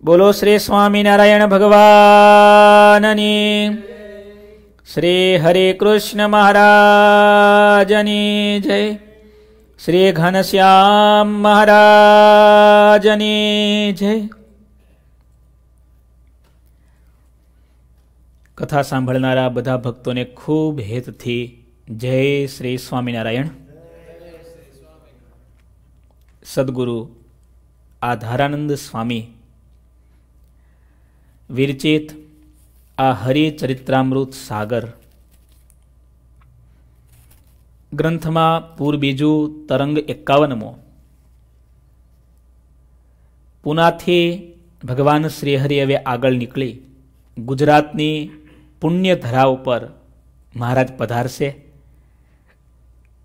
બોલો શ્રી સ્વામિનારાયણ ભગવાનની શ્રી હરે કૃષ્ણ મહારાજની જય શ્રી ઘનશ્યામ મહારાજની જય કથા સાંભળનારા બધા ભક્તોને ખૂબ હેતથી જય શ્રી સ્વામિનારાયણ સદગુરુ આધારાનંદ સ્વામી વિરચિત આ હરિચરિત્રામૃત સાગર ગ્રંથમાં પૂર બીજું તરંગ એકાવનમો પૂનાથી ભગવાન શ્રીહરિ હવે આગળ નીકળી ગુજરાતની પુણ્ય ધરા ઉપર મહારાજ પધારશે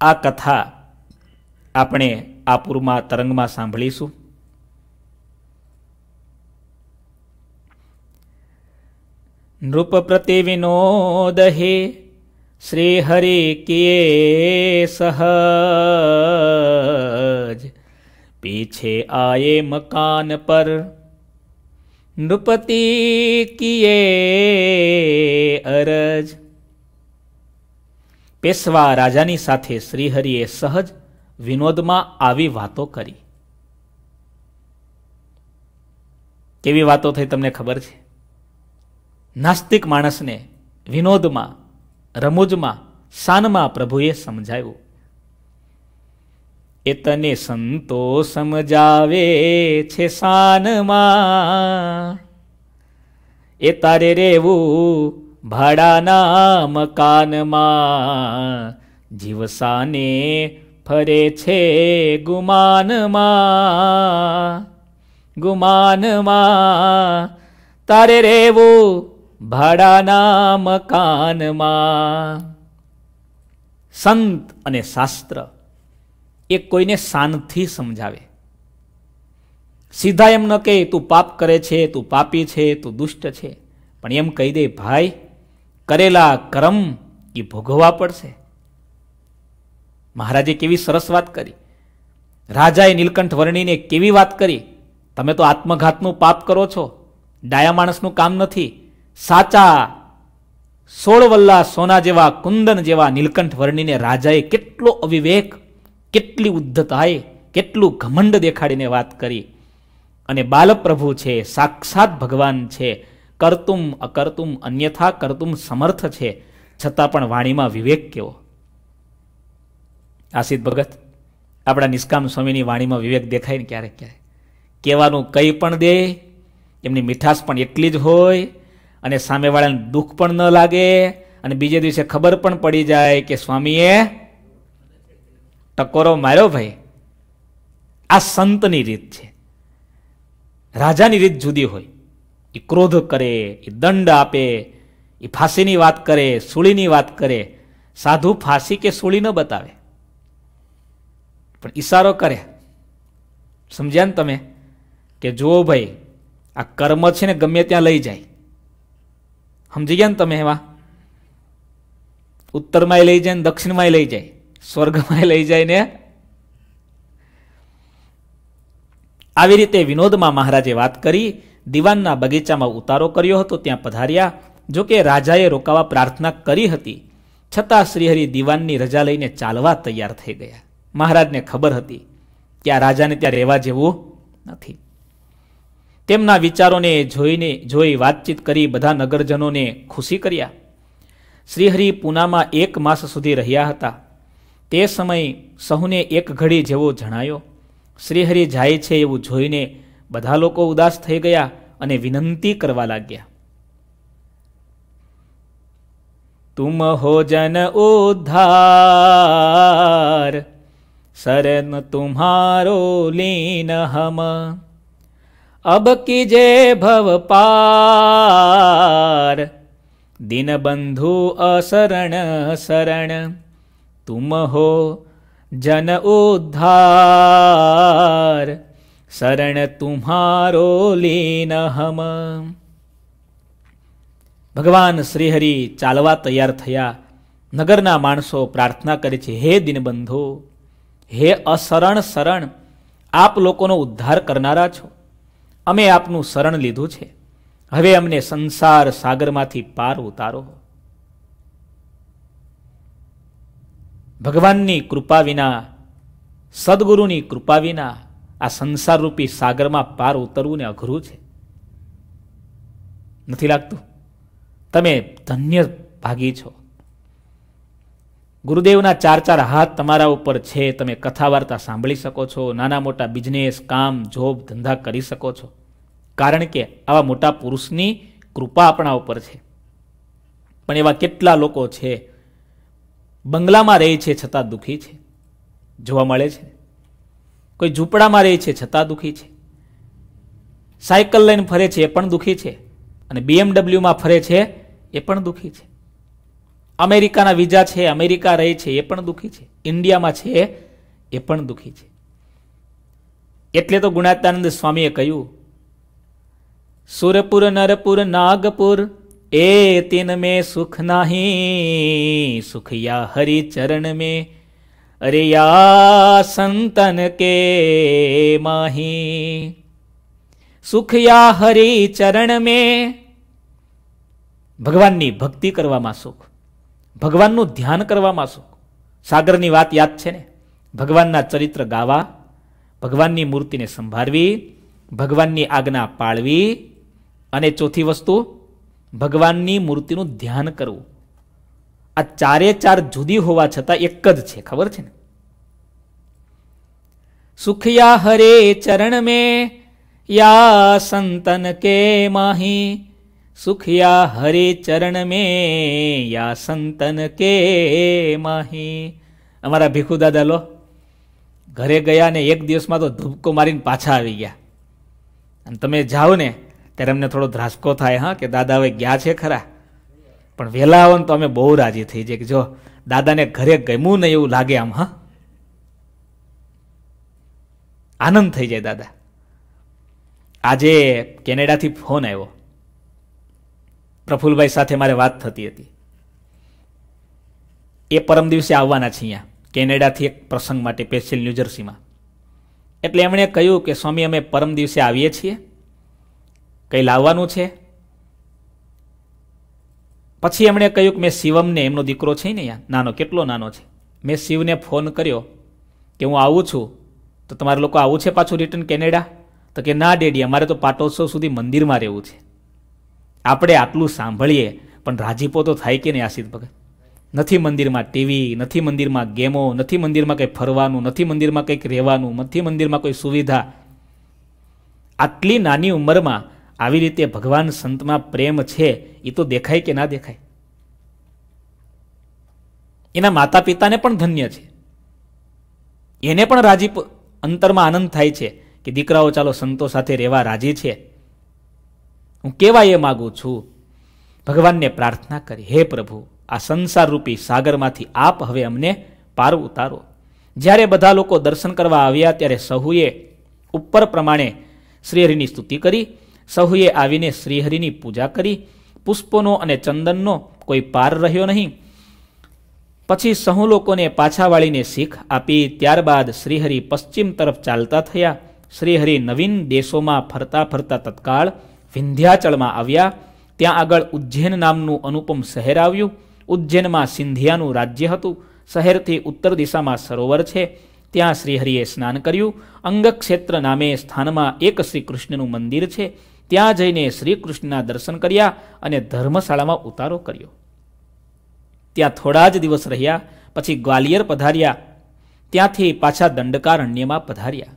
આ કથા આપણે આ પૂરમાં તરંગમાં સાંભળીશું નૃપપ્રતિવિનોદ હે શ્રીહરિ કિયે સહજ પીછે આયે મકાન પર नृपति किए અરજ પેશવા રાજાની સાથે શ્રીહરિએ સહજ વિનોદમાં આવી વાતો કરી કેવી વાતો થઈ તમને ખબર છે નાસ્તિક માણસને વિનોદમાં રમૂજમાં શાનમાં પ્રભુએ સમજાવ્યું એ તને સંતો સમજાવે છે શાનમાં એ તારે રહેવું ભાડાના મકાનમાં જીવસાને ફરે છે ગુમાનમાં ગુમાનમાં તારે રહેવું ભાડાના મકાનમાં સંત અને શાસ્ત્ર એ કોઈને શાનથી સમજાવે સીધા એમ ન કહે તું પાપ કરે છે તું પાપી છે તું દુષ્ટ છે પણ એમ કહી દે ભાઈ કરેલા કર્મ એ ભોગવવા પડશે મહારાજે કેવી સરસ વાત કરી રાજાએ નીલકંઠ વર્ણીને કેવી વાત કરી તમે તો આત્મઘાતનું પાપ કરો છો ડાયા માણસનું કામ નથી સાચા સોળવલ્લા સોના જેવા કુંદન જેવા નીલકંઠ વર્ણીને રાજાએ કેટલો અવિવેક કેટલી ઉદ્ધતાએ કેટલું ઘમંડ દેખાડીને વાત કરી અને બાલપ્રભુ છે સાક્ષાત ભગવાન છે કરતુમ અકર્તુમ અન્યથા કરતુમ સમર્થ છે છતાં પણ વાણીમાં વિવેક કેવો આસિત ભગત આપણા નિષ્કામ સ્વામીની વાણીમાં વિવેક દેખાય ને ક્યારેક ક્યારેક કહેવાનું કંઈ પણ દે એમની મીઠાશ પણ એટલી જ હોય અને સામેવાળાને દુઃખ પણ ન લાગે અને બીજે દિવસે ખબર પણ પડી જાય કે સ્વામીએ ટકોરો માર્યો ભાઈ આ સંતની રીત છે રાજાની રીત જુદી હોય એ ક્રોધ કરે એ દંડ આપે એ ફાંસીની વાત કરે સુળીની વાત કરે સાધુ ફાંસી કે સુળી ન બતાવે પણ ઈશારો કરે સમજ્યા ને તમે કે જુઓ ભાઈ આ કર્મ છે ને ગમે ત્યાં લઈ જાય સમજી ગયા ને તમે એવા ઉત્તરમાંય લઈ જાય ને દક્ષિણમાંય લઈ જાય સ્વર્ગમાંય લઈ જાય ને આવી રીતે વિનોદમાં મહારાજે વાત કરી દિવાનના બગીચામાં ઉતારો કર્યો હતો ત્યાં પધાર્યા જોકે રાજાએ રોકાવા પ્રાર્થના કરી હતી છતાં શ્રીહરિ દિવાનની રજા લઈને ચાલવા તૈયાર થઈ ગયા મહારાજને ખબર હતી કે આ રાજાને ત્યાં રહેવા જેવું નથી તેમના વિચારોને જોઈને જોઈ વાતચીત કરી બધા નગરજનોને ખુશી કર્યા શ્રીહરિ પૂનામાં એક માસ સુધી રહ્યા હતા તે સમય સહુને એક ઘડી જેવો જણાયો શ્રીહરિ જાય છે એવું જોઈને બધા લોકો ઉદાસ થઈ ગયા અને વિનંતી કરવા લાગ્યા તુમ હો જન ઉદ્ધાર શરણ તુમ્હારો લીન હમ अब कीजे भव पार दीनबंधु असरण शरण तुम हो जन उद्धार शरण तुम्हारो लीन हम ભગવાન શ્રીહરિ ચાલવા તૈયાર થયા નગરના માણસો પ્રાર્થના કરે છે હે દિનબંધો હે અસરણ શરણ આપ લોકોનો ઉદ્ધાર કરનારા છો અમે આપનું શરણ લીધું છે હવે અમને સંસાર સાગરમાંથી પાર ઉતારો ભગવાનની કૃપા વિના સદગુરુની કૃપા વિના આ સંસારરૂપી સાગરમાં પાર ઉતરવું ને અઘરું છે નથી લાગતું તમે ધન્ય ભાગી છો ગુરુદેવના ચાર ચાર હાથ તમારા ઉપર છે તમે કથા વાર્તા સાંભળી શકો છો નાના મોટા બિઝનેસ કામ જોબ ધંધા કરી શકો છો કારણ કે આવા મોટા પુરુષની કૃપા આપણા ઉપર છે પણ એવા કેટલા લોકો છે બંગલામાં રહે છે છતાં દુઃખી છે જોવા મળે છે કોઈ ઝૂંપડામાં રહે છે છતાં દુઃખી છે સાયકલ લઈને ફરે છે એ પણ દુઃખી છે અને બીએમડબલ્યુમાં ફરે છે એ પણ દુઃખી છે અમેરિકાના વિઝા છે અમેરિકા રહે છે એ પણ દુઃખી છે ઇન્ડિયામાં છે એ પણ દુઃખી છે એટલે તો ગુણાતાનંદ સ્વામીએ કહ્યું સુરપુર નરપુર નાગપુર એ તિન મે સુખ નાહી સુખિયા હરિ ચરણ મે અરે યા સંતન કે માહી સુખિયા હરિ ચરણ મે ભગવાનની ભક્તિ કરવામાં સુખ ભગવાનનું ધ્યાન કરવામાં શું સાગરની વાત યાદ છે ને ભગવાનના ચરિત્ર ગાવા ભગવાનની મૂર્તિને સંભાળવી ભગવાનની આજ્ઞા પાળવી અને ચોથી વસ્તુ ભગવાનની મૂર્તિનું ધ્યાન કરવું આ ચારે ચાર જુદી હોવા છતાં એક જ છે ખબર છે ને સુખિયા હરે ચરણ મેં યા સંતન કે માહી સુખિયા હરે ચરણ મે યા સંતન કે માહી અમારા ભીખુ દાદા લો ઘરે ગયા ને એક દિવસમાં તો ધૂપકો મારીને પાછા આવી ગયા અને તમે જાઓ ને ત્યારે અમને થોડો ધ્રાસકો થાય હા કે દાદા હવે ગયા છે ખરા પણ વહેલા આવો ને તો અમે બહુ રાજી થઈ જઈએ કે જો દાદાને ઘરે ગમ્યું નહીં એવું લાગે આમ હા આનંદ થઈ જાય દાદા આજે કેનેડાથી ફોન આવ્યો પ્રફુલભાઈ સાથે મારે વાત થતી હતી એ પરમ દિવસે આવવાના છે અહીંયા કેનેડાથી એક પ્રસંગ માટે પેસિલ ન્યૂજર્સીમાં એટલે એમણે કહ્યું કે સ્વામી અમે પરમ દિવસે આવીએ છીએ કંઈ લાવવાનું છે પછી એમણે કહ્યું કે મેં શિવમને એમનો દીકરો છે ને અહીંયા નાનો કેટલો નાનો છે મેં શિવને ફોન કર્યો કે હું આવું છું તો તમારે લોકો આવું છે પાછું રિટર્ન કેનેડા તો કે ના ડેડી અમારે તો પાટોત્સવ સુધી મંદિરમાં રહેવું છે આપણે આટલું સાંભળીએ પણ રાજીપો તો થાય કે નહીં આશિત ભગત નથી મંદિરમાં ટીવી નથી મંદિરમાં ગેમો નથી મંદિરમાં કંઈ ફરવાનું નથી મંદિરમાં કંઈક રહેવાનું નથી મંદિરમાં કોઈ સુવિધા આટલી નાની ઉંમરમાં આવી રીતે ભગવાન સંતમાં પ્રેમ છે એ તો દેખાય કે ના દેખાય એના માતા પિતાને પણ ધન્ય છે એને પણ રાજીપ અંતરમાં આનંદ થાય છે કે દીકરાઓ ચાલો સંતો સાથે રહેવા રાજી છે હું કેવા એ માગું છું ભગવાનને પ્રાર્થના કરી હે પ્રભુ આ સંસારરૂપી સાગરમાંથી આપ હવે અમને પાર ઉતારો જ્યારે બધા લોકો દર્શન કરવા આવ્યા ત્યારે સહુએ ઉપર પ્રમાણે શ્રીહરિની સ્તુતિ કરી સહુએ આવીને શ્રીહરિની પૂજા કરી પુષ્પોનો અને ચંદનનો કોઈ પાર રહ્યો નહીં પછી સહુ લોકોને પાછા વાળીને શીખ આપી ત્યારબાદ શ્રીહરિ પશ્ચિમ તરફ ચાલતા થયા શ્રીહરિ નવીન દેશોમાં ફરતા ફરતા તત્કાળ વિંધ્યાચળમાં આવ્યા ત્યાં આગળ ઉજ્જૈન નામનું અનુપમ શહેર આવ્યું ઉજ્જૈનમાં સિંધિયાનું રાજ્ય હતું શહેરથી ઉત્તર દિશામાં સરોવર છે ત્યાં શ્રીહરિએ સ્નાન કર્યું અંગક્ષેત્ર નામે સ્થાનમાં એક શ્રીકૃષ્ણનું મંદિર છે ત્યાં જઈને શ્રીકૃષ્ણના દર્શન કર્યા અને ધર્મશાળામાં ઉતારો કર્યો ત્યાં થોડા જ દિવસ રહ્યા પછી ગ્વાલિયર પધાર્યા ત્યાંથી પાછા દંડકારણ્યમાં પધાર્યા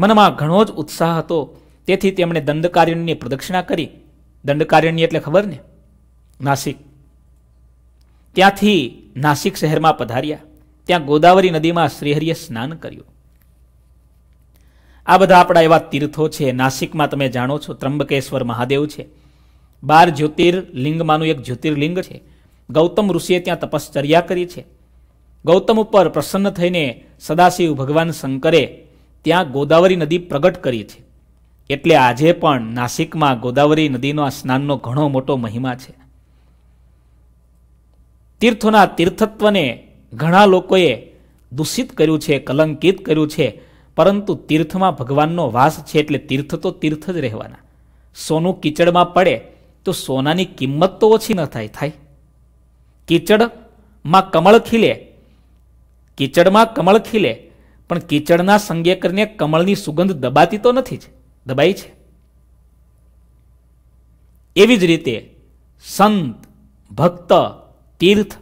મનમાં ઘણો જ ઉત્સાહ હતો તેથી તેમણે દંડકારણ્યની પ્રદક્ષિણા કરી દંડકારણ્ય એટલે ખબર ને નાસિક ત્યાંથી નાસિક શહેરમાં પધાર્યા ત્યાં ગોદાવરી નદીમાં શ્રીહરિએ સ્નાન કર્યું આ બધા આપણા એવા તીર્થો છે નાસિકમાં તમે જાણો છો ત્રંબકેશ્વર મહાદેવ છે બાર જ્યોતિર્લિંગમાંનું એક જ્યોતિર્લિંગ છે ગૌતમ ઋષિએ ત્યાં તપશ્ચર્યા કરી છે ગૌતમ ઉપર પ્રસન્ન થઈને સદાશિવ ભગવાન શંકરે ત્યાં ગોદાવરી નદી પ્રગટ કરી છે એટલે આજે પણ નાસિકમાં ગોદાવરી નદીનો આ સ્નાનનો ઘણો મોટો મહિમા છે તીર્થોના તીર્થત્વને ઘણા લોકોએ દૂષિત કર્યું છે કલંકિત કર્યું છે પરંતુ તીર્થમાં ભગવાનનો વાસ છે એટલે તીર્થ તો તીર્થ જ રહેવાના સોનું કીચડમાં પડે તો સોનાની કિંમત તો ઓછી ન થાય થાય કીચડમાં કમળ ખીલે કીચડમાં કમળ ખીલે પણ કીચડના સંગે કરીને કમળની સુગંધ દબાતી તો નથી જ દબાઈ છે એવી જ રીતે સંત ભક્ત તીર્થ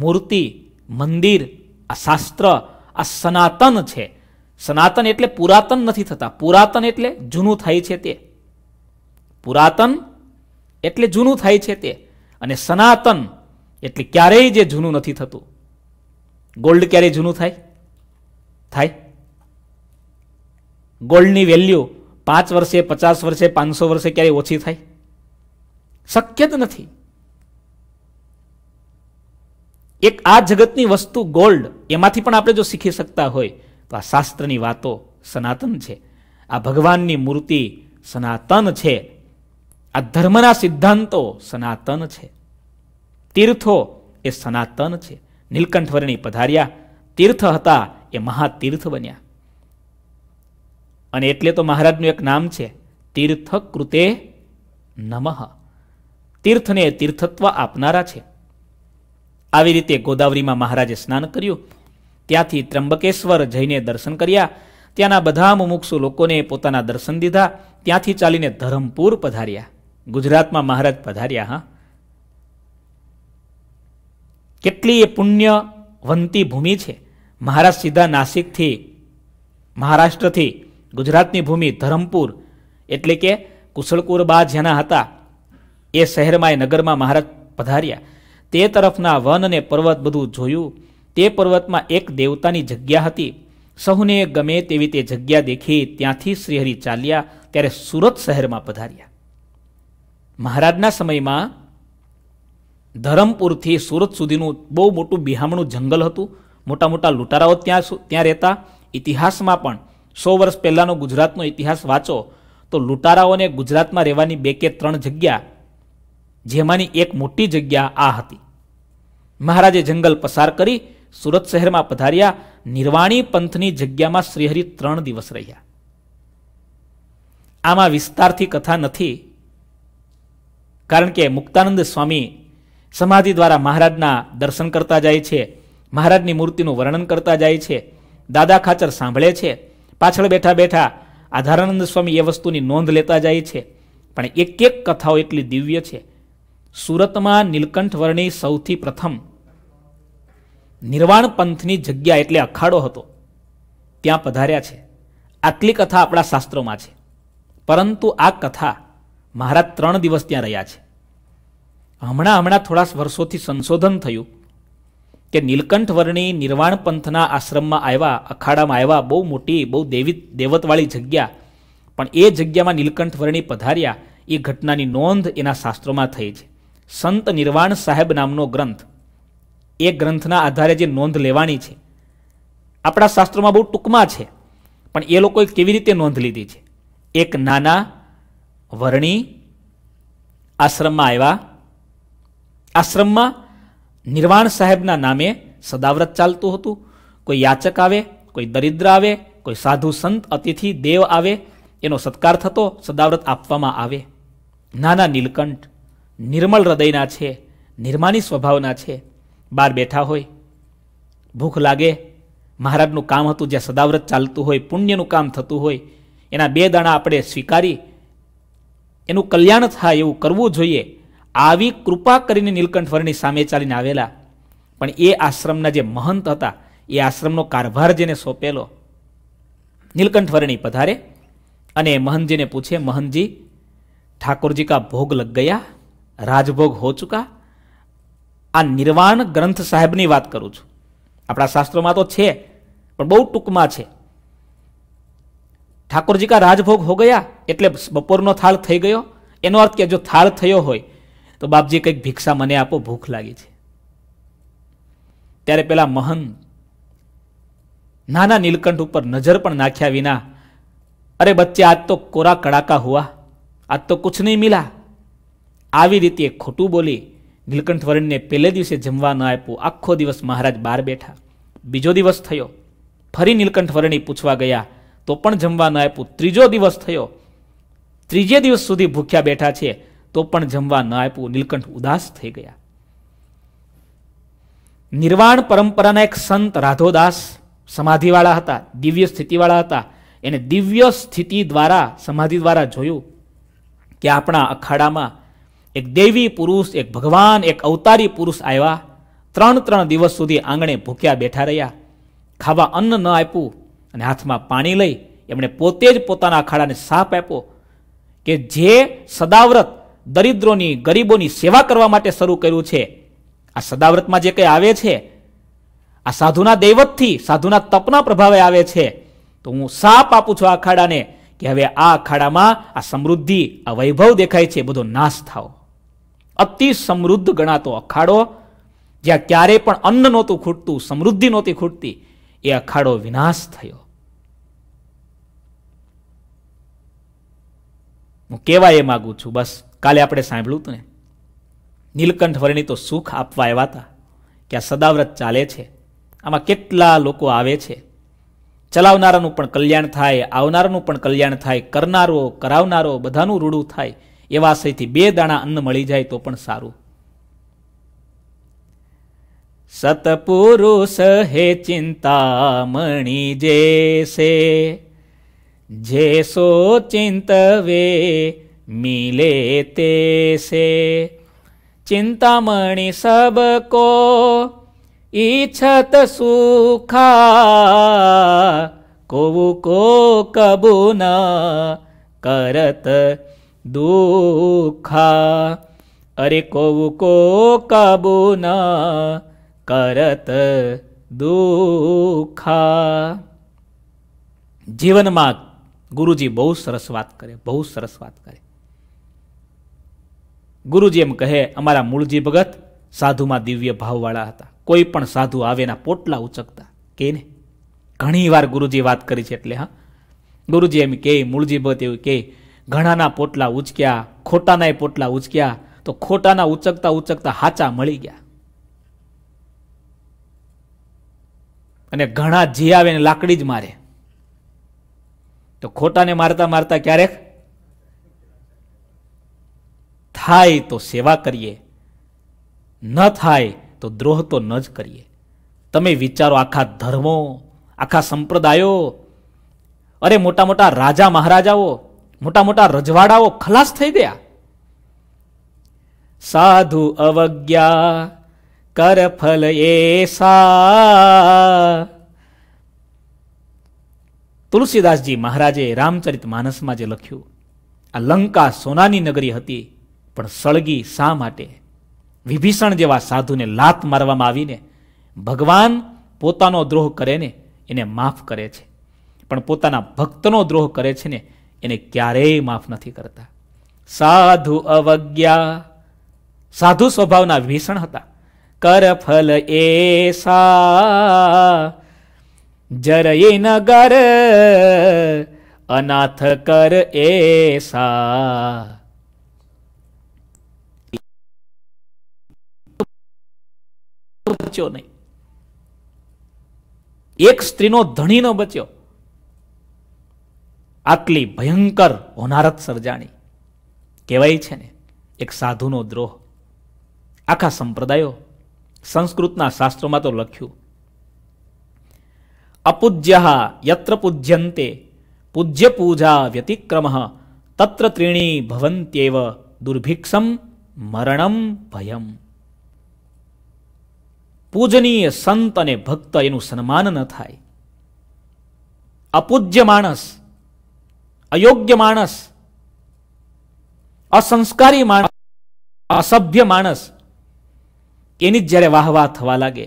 મૂર્તિ મંદિર આ શાસ્ત્ર આ સનાતન છે સનાતન એટલે પુરાતન નથી થતા પુરાતન એટલે જૂનું થાય છે તે પુરાતન એટલે જૂનું થાય છે તે અને સનાતન એટલે ક્યારેય જે જૂનું નથી થતું ગોલ્ડ ક્યારેય જૂનું થાય થાય ગોલ્ડની વેલ્યુ પાંચ વર્ષે પચાસ વર્ષે પાંચસો વર્ષે ક્યારેય ઓછી થાય શક્ય જ નથી એક આ જગતની વસ્તુ ગોલ્ડ એમાંથી પણ આપણે જો શીખી શકતા હોય તો આ શાસ્ત્રની વાતો સનાતન છે આ ભગવાનની મૂર્તિ સનાતન છે આ ધર્મના સિદ્ધાંતો સનાતન છે તીર્થો એ સનાતન છે નીલકંઠવર્ણી પધાર્યા તીર્થ હતા એ મહાતીર્થ બન્યા અને એટલે તો મહારાજનું એક નામ છે તીર્થ કૃતે નમઃ તીર્થને તીર્થત્વ આપનારા છે આવી રીતે ગોદાવરીમાં મહારાજે સ્નાન કર્યું ત્યાંથી ત્રંબકેશ્વર જઈને દર્શન કર્યા ત્યાંના બધા મુમુક્ષુ લોકોને પોતાના દર્શન દીધા ત્યાંથી ચાલીને ધરમપુર પધાર્યા ગુજરાતમાં મહારાજ પધાર્યા હા કેટલી એ પુણ્યવંતી ભૂમિ છે મહારાજ સીધા નાસિકથી મહારાષ્ટ્રથી ગુજરાતની ભૂમિ ધરમપુર એટલે કે કુશળકુર બા જેના હતા એ શહેરમાં એ નગરમાં મહારાજ પધાર્યા તે તરફના વન અને પર્વત બધું જોયું તે પર્વતમાં એક દેવતાની જગ્યા હતી સહુને ગમે તેવી તે જગ્યા દેખી ત્યાંથી શ્રીહરિ ચાલ્યા ત્યારે સુરત શહેરમાં પધાર્યા મહારાજના સમયમાં ધરમપુરથી સુરત સુધીનું બહુ મોટું બિહામણું જંગલ હતું મોટા મોટા લૂંટારાઓ ત્યાં ત્યાં રહેતા ઇતિહાસમાં પણ સો વર્ષ પહેલાંનો ગુજરાતનો ઇતિહાસ વાંચો તો લૂંટારાઓને ગુજરાતમાં રહેવાની બે કે ત્રણ જગ્યા જેમાંની એક મોટી જગ્યા આ હતી મહારાજે જંગલ પસાર કરી સુરત શહેરમાં પધાર્યા નિર્વાણી પંથની જગ્યામાં શ્રીહરિ ત્રણ દિવસ રહ્યા આમાં વિસ્તારથી કથા નથી કારણ કે મુક્તાનંદ સ્વામી સમાધિ દ્વારા મહારાજના દર્શન કરતા જાય છે મહારાજની મૂર્તિનું વર્ણન કરતા જાય છે દાદા ખાચર સાંભળે છે પાછળ બેઠા બેઠા આધારાનંદ સ્વામી એ વસ્તુની નોંધ લેતા જાય છે પણ એક એક કથાઓ એટલી દિવ્ય છે સુરતમાં નીલકંઠ વર્ણી સૌથી પ્રથમ નિર્વાણ પંથની જગ્યા એટલે અખાડો હતો ત્યાં પધાર્યા છે આટલી કથા આપણા શાસ્ત્રોમાં છે પરંતુ આ કથા મહારાજ ત્રણ દિવસ ત્યાં રહ્યા છે હમણાં હમણાં થોડા વર્ષોથી સંશોધન થયું કે નીલકંઠ વર્ણી નિર્વાણ પંથના આશ્રમમાં આવ્યા અખાડામાં આવ્યા બહુ મોટી બહુ દેવી દેવતવાળી જગ્યા પણ એ જગ્યામાં નીલકંઠ વર્ણી પધાર્યા એ ઘટનાની નોંધ એના શાસ્ત્રોમાં થઈ છે સંત નિર્વાણ સાહેબ નામનો ગ્રંથ એ ગ્રંથના આધારે જે નોંધ લેવાની છે આપણા શાસ્ત્રોમાં બહુ ટૂંકમાં છે પણ એ લોકોએ કેવી રીતે નોંધ લીધી છે એક નાના વર્ણી આશ્રમમાં આવ્યા આશ્રમમાં નિર્વાણ સાહેબના નામે સદાવ્રત ચાલતું હતું કોઈ યાચક આવે કોઈ દરિદ્ર આવે કોઈ સાધુ સંત અતિથિ દેવ આવે એનો સત્કાર થતો સદાવ્રત આપવામાં આવે નાના નીલકંઠ નિર્મળ હૃદયના છે નિર્માની સ્વભાવના છે બહાર બેઠા હોય ભૂખ લાગે મહારાજનું કામ હતું જ્યાં સદાવ્રત ચાલતું હોય પુણ્યનું કામ થતું હોય એના બે દાણા આપણે સ્વીકારી એનું કલ્યાણ થાય એવું કરવું જોઈએ આવી કૃપા કરીને નીલકંઠ વર્ણી સામે ચાલીને આવેલા પણ એ આશ્રમના જે મહંત હતા એ આશ્રમનો કારભાર જેને સોંપેલો નીલકંઠ વર્ણી પધારે અને મહંતજીને પૂછે મહંતજી ઠાકોરજી કા ભોગ લગ ગયા રાજભોગ હો ચુકા આ નિર્વાણ ગ્રંથ સાહેબની વાત કરું છું આપણા શાસ્ત્રોમાં તો છે પણ બહુ ટૂંકમાં છે ઠાકોરજી કા રાજભોગ હો ગયા એટલે બપોરનો થાળ થઈ ગયો એનો અર્થ કે જો થાળ થયો હોય તો બાપજી કંઈક ભિક્ષા મને આપો ભૂખ લાગી છે ત્યારે પેલા મહંત નાના નીલકંઠ ઉપર નજર પણ નાખ્યા વિના અરે બચ્ચે આજ તો કોરા કડાકા હુઆ આજ તો કુછ નહીં મિલા આવી રીતે ખોટું બોલી નીલકંઠ વરણને પહેલે દિવસે જમવા ન આપ્યું આખો દિવસ મહારાજ બહાર બેઠા બીજો દિવસ થયો ફરી નીલકંઠ વરણી પૂછવા ગયા તો પણ જમવા ન આપ્યું ત્રીજો દિવસ થયો ત્રીજે દિવસ સુધી ભૂખ્યા બેઠા છે તો પણ જમવા ન આપ્યું નીલકંઠ ઉદાસ થઈ ગયા નિર્વાણ પરંપરાના એક સંત રાધોદાસ સમાધિવાળા હતા દિવ્ય સ્થિતિવાળા હતા એને દિવ્ય સ્થિતિ દ્વારા સમાધિ દ્વારા જોયું કે આપણા અખાડામાં એક દેવી પુરુષ એક ભગવાન એક અવતારી પુરુષ આવ્યા ત્રણ ત્રણ દિવસ સુધી આંગણે ભૂખ્યા બેઠા રહ્યા ખાવા અન્ન ન આપ્યું અને હાથમાં પાણી લઈ એમણે પોતે જ પોતાના અખાડાને સાપ આપ્યો કે જે સદાવ્રત દરિદ્રોની ગરીબોની સેવા કરવા માટે શરૂ કર્યું છે આ સદાવ્રતમાં જે કંઈ આવે છે આ સાધુના દૈવતથી સાધુના તપના પ્રભાવે આવે છે તો હું સાપ આપું છું આ અખાડાને કે હવે આ અખાડામાં આ સમૃદ્ધિ આ વૈભવ દેખાય છે બધો નાશ થાવ અતિ સમૃદ્ધ ગણાતો અખાડો જ્યાં ક્યારે પણ અન્ન નહોતું ખૂટતું સમૃદ્ધિ નહોતી ખૂટતી એ અખાડો વિનાશ થયો હું કહેવા એ માગું છું બસ કાલે આપણે સાંભળ્યું હતું ને નીલકંઠ વર્ણી તો સુખ આપવા આવ્યા હતા કે આ સદાવ્રત ચાલે છે આમાં કેટલા લોકો આવે છે ચલાવનારાનું પણ કલ્યાણ થાય આવનારાનું પણ કલ્યાણ થાય કરનારો કરાવનારો બધાનું રૂડું થાય એવા સહીથી બે દાણા અન્ન મળી જાય તો પણ સારું સતપુરુષ હે ચિંતામણી જે સે જે સો ચિંતવે मिलेते से चिंतामणि सबको इच्छत सुखा कोवु को कबू न करत दुखा अरे कोवु को कबू न કરત દુખા જીવનમાં ગુરુજી બહુ સરસ વાત કરે બહુ સરસ વાત કરે ગુરુજી એમ કહે અમારા મૂળજી ભગત સાધુમાં દિવ્ય ભાવવાળા હતા કોઈ પણ સાધુ આવેના પોટલા ઉચકતા કે ને વાર ગુરુજી વાત કરી છે એટલે હા ગુરુજી એમ કે મૂળજી ભગત એવું કે ઘણાના પોટલા ઉચક્યા ખોટાના પોટલા ઉચક્યા તો ખોટાના ઉચકતા ઉચકતા હાચા મળી ગયા અને ઘણા જી આવે લાકડી જ મારે તો ખોટાને મારતા મારતા ક્યારેક થાય તો સેવા કરીએ ન થાય તો દ્રોહ તો ન જ કરીએ તમે વિચારો આખા ધર્મો આખા સંપ્રદાયો અરે મોટા મોટા રાજા મહારાજાઓ મોટા મોટા રજવાડાઓ ખલાસ થઈ ગયા સાધુ અવજ્ઞા કર ફલ સા તુલસીદાસજી મહારાજે રામચરિત માનસમાં જે લખ્યું આ લંકા સોનાની નગરી હતી પણ સળગી શા માટે વિભીષણ જેવા સાધુને લાત મારવામાં આવીને ભગવાન પોતાનો દ્રોહ કરે ને એને માફ કરે છે પણ પોતાના ભક્તનો દ્રોહ કરે છે ને એને ક્યારેય માફ નથી કરતા સાધુ અવજ્ઞા સાધુ સ્વભાવના ભીષણ હતા કર ફલ એ સા જરયે નગર અનાથ કર એ સા બચ્યો નહીં એક સ્ત્રીનો ધણી ન બચ્યો આટલી ભયંકર હોનારત સર્જાણી કહેવાય છે ને એક સાધુનો દ્રોહ આખા સંપ્રદાયો સંસ્કૃતના શાસ્ત્રોમાં તો લખ્યું અપૂજ્ય યત્ર પૂજ્યંતે પૂજ્ય પૂજા વ્યતિક્રમ તત્ર ત્રીણી ભવંત્યેવ દુર્ભિક્ષમ મરણમ ભયમ પૂજનીય સંત અને ભક્ત એનું સન્માન ન થાય અપૂજ્ય માણસ અયોગ્ય માણસ અસંસ્કારી માણસ અસભ્ય માણસ એની જ જ્યારે વાહવાહ થવા લાગે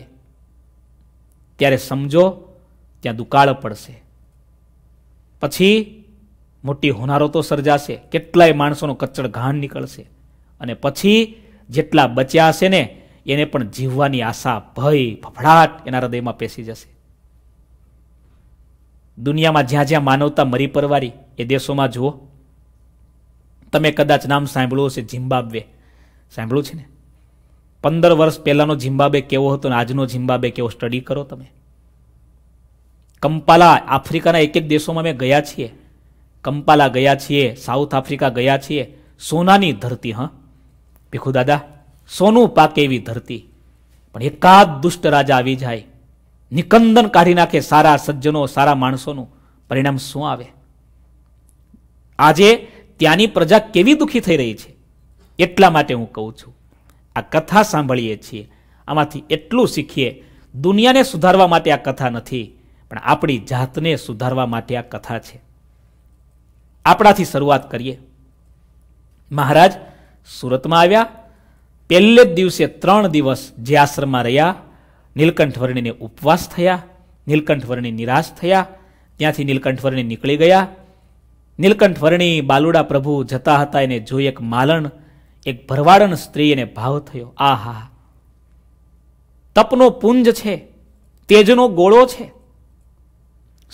ત્યારે સમજો ત્યાં દુકાળ પડશે પછી મોટી હોનારો તો સર્જાશે કેટલાય માણસોનો કચ્ચડ ઘાણ નીકળશે અને પછી જેટલા બચ્યા હશે ને એને પણ જીવવાની આશા ભય ફફડાટ એના હૃદયમાં પેસી જશે દુનિયામાં જ્યાં જ્યાં માનવતા મરી પરવારી એ દેશોમાં જુઓ તમે કદાચ નામ સાંભળ્યું હશે ઝિમ્બાબ્વે સાંભળ્યું છે ને પંદર વર્ષ પહેલાંનો ઝિમ્બાબ્વે કેવો હતો ને આજનો ઝિમ્બાબ્વે કેવો સ્ટડી કરો તમે કંપાલા આફ્રિકાના એક એક દેશોમાં અમે ગયા છીએ કંપાલા ગયા છીએ સાઉથ આફ્રિકા ગયા છીએ સોનાની ધરતી હા ભીખુ દાદા સોનું પાકે એવી ધરતી પણ એકાદ દુષ્ટ રાજા આવી જાય નિકંદન કાઢી નાખે સારા સજ્જનો સારા માણસોનું પરિણામ શું આવે આજે ત્યાંની પ્રજા કેવી દુઃખી થઈ રહી છે એટલા માટે હું કહું છું આ કથા સાંભળીએ છીએ આમાંથી એટલું શીખીએ દુનિયાને સુધારવા માટે આ કથા નથી પણ આપણી જાતને સુધારવા માટે આ કથા છે આપણાથી શરૂઆત કરીએ મહારાજ સુરતમાં આવ્યા પહેલે જ દિવસે ત્રણ દિવસ જે આશ્રમમાં રહ્યા નીલકંઠવર્ણીને ઉપવાસ થયા નીલકંઠવર્ણી નિરાશ થયા ત્યાંથી નીલકંઠવર્ણી નીકળી ગયા નીલકંઠવર્ણી બાલુડા પ્રભુ જતા હતા એને જોઈ એક માલણ એક ભરવાડન સ્ત્રી એને ભાવ થયો આ હા તપનો પુંજ છે તેજનો ગોળો છે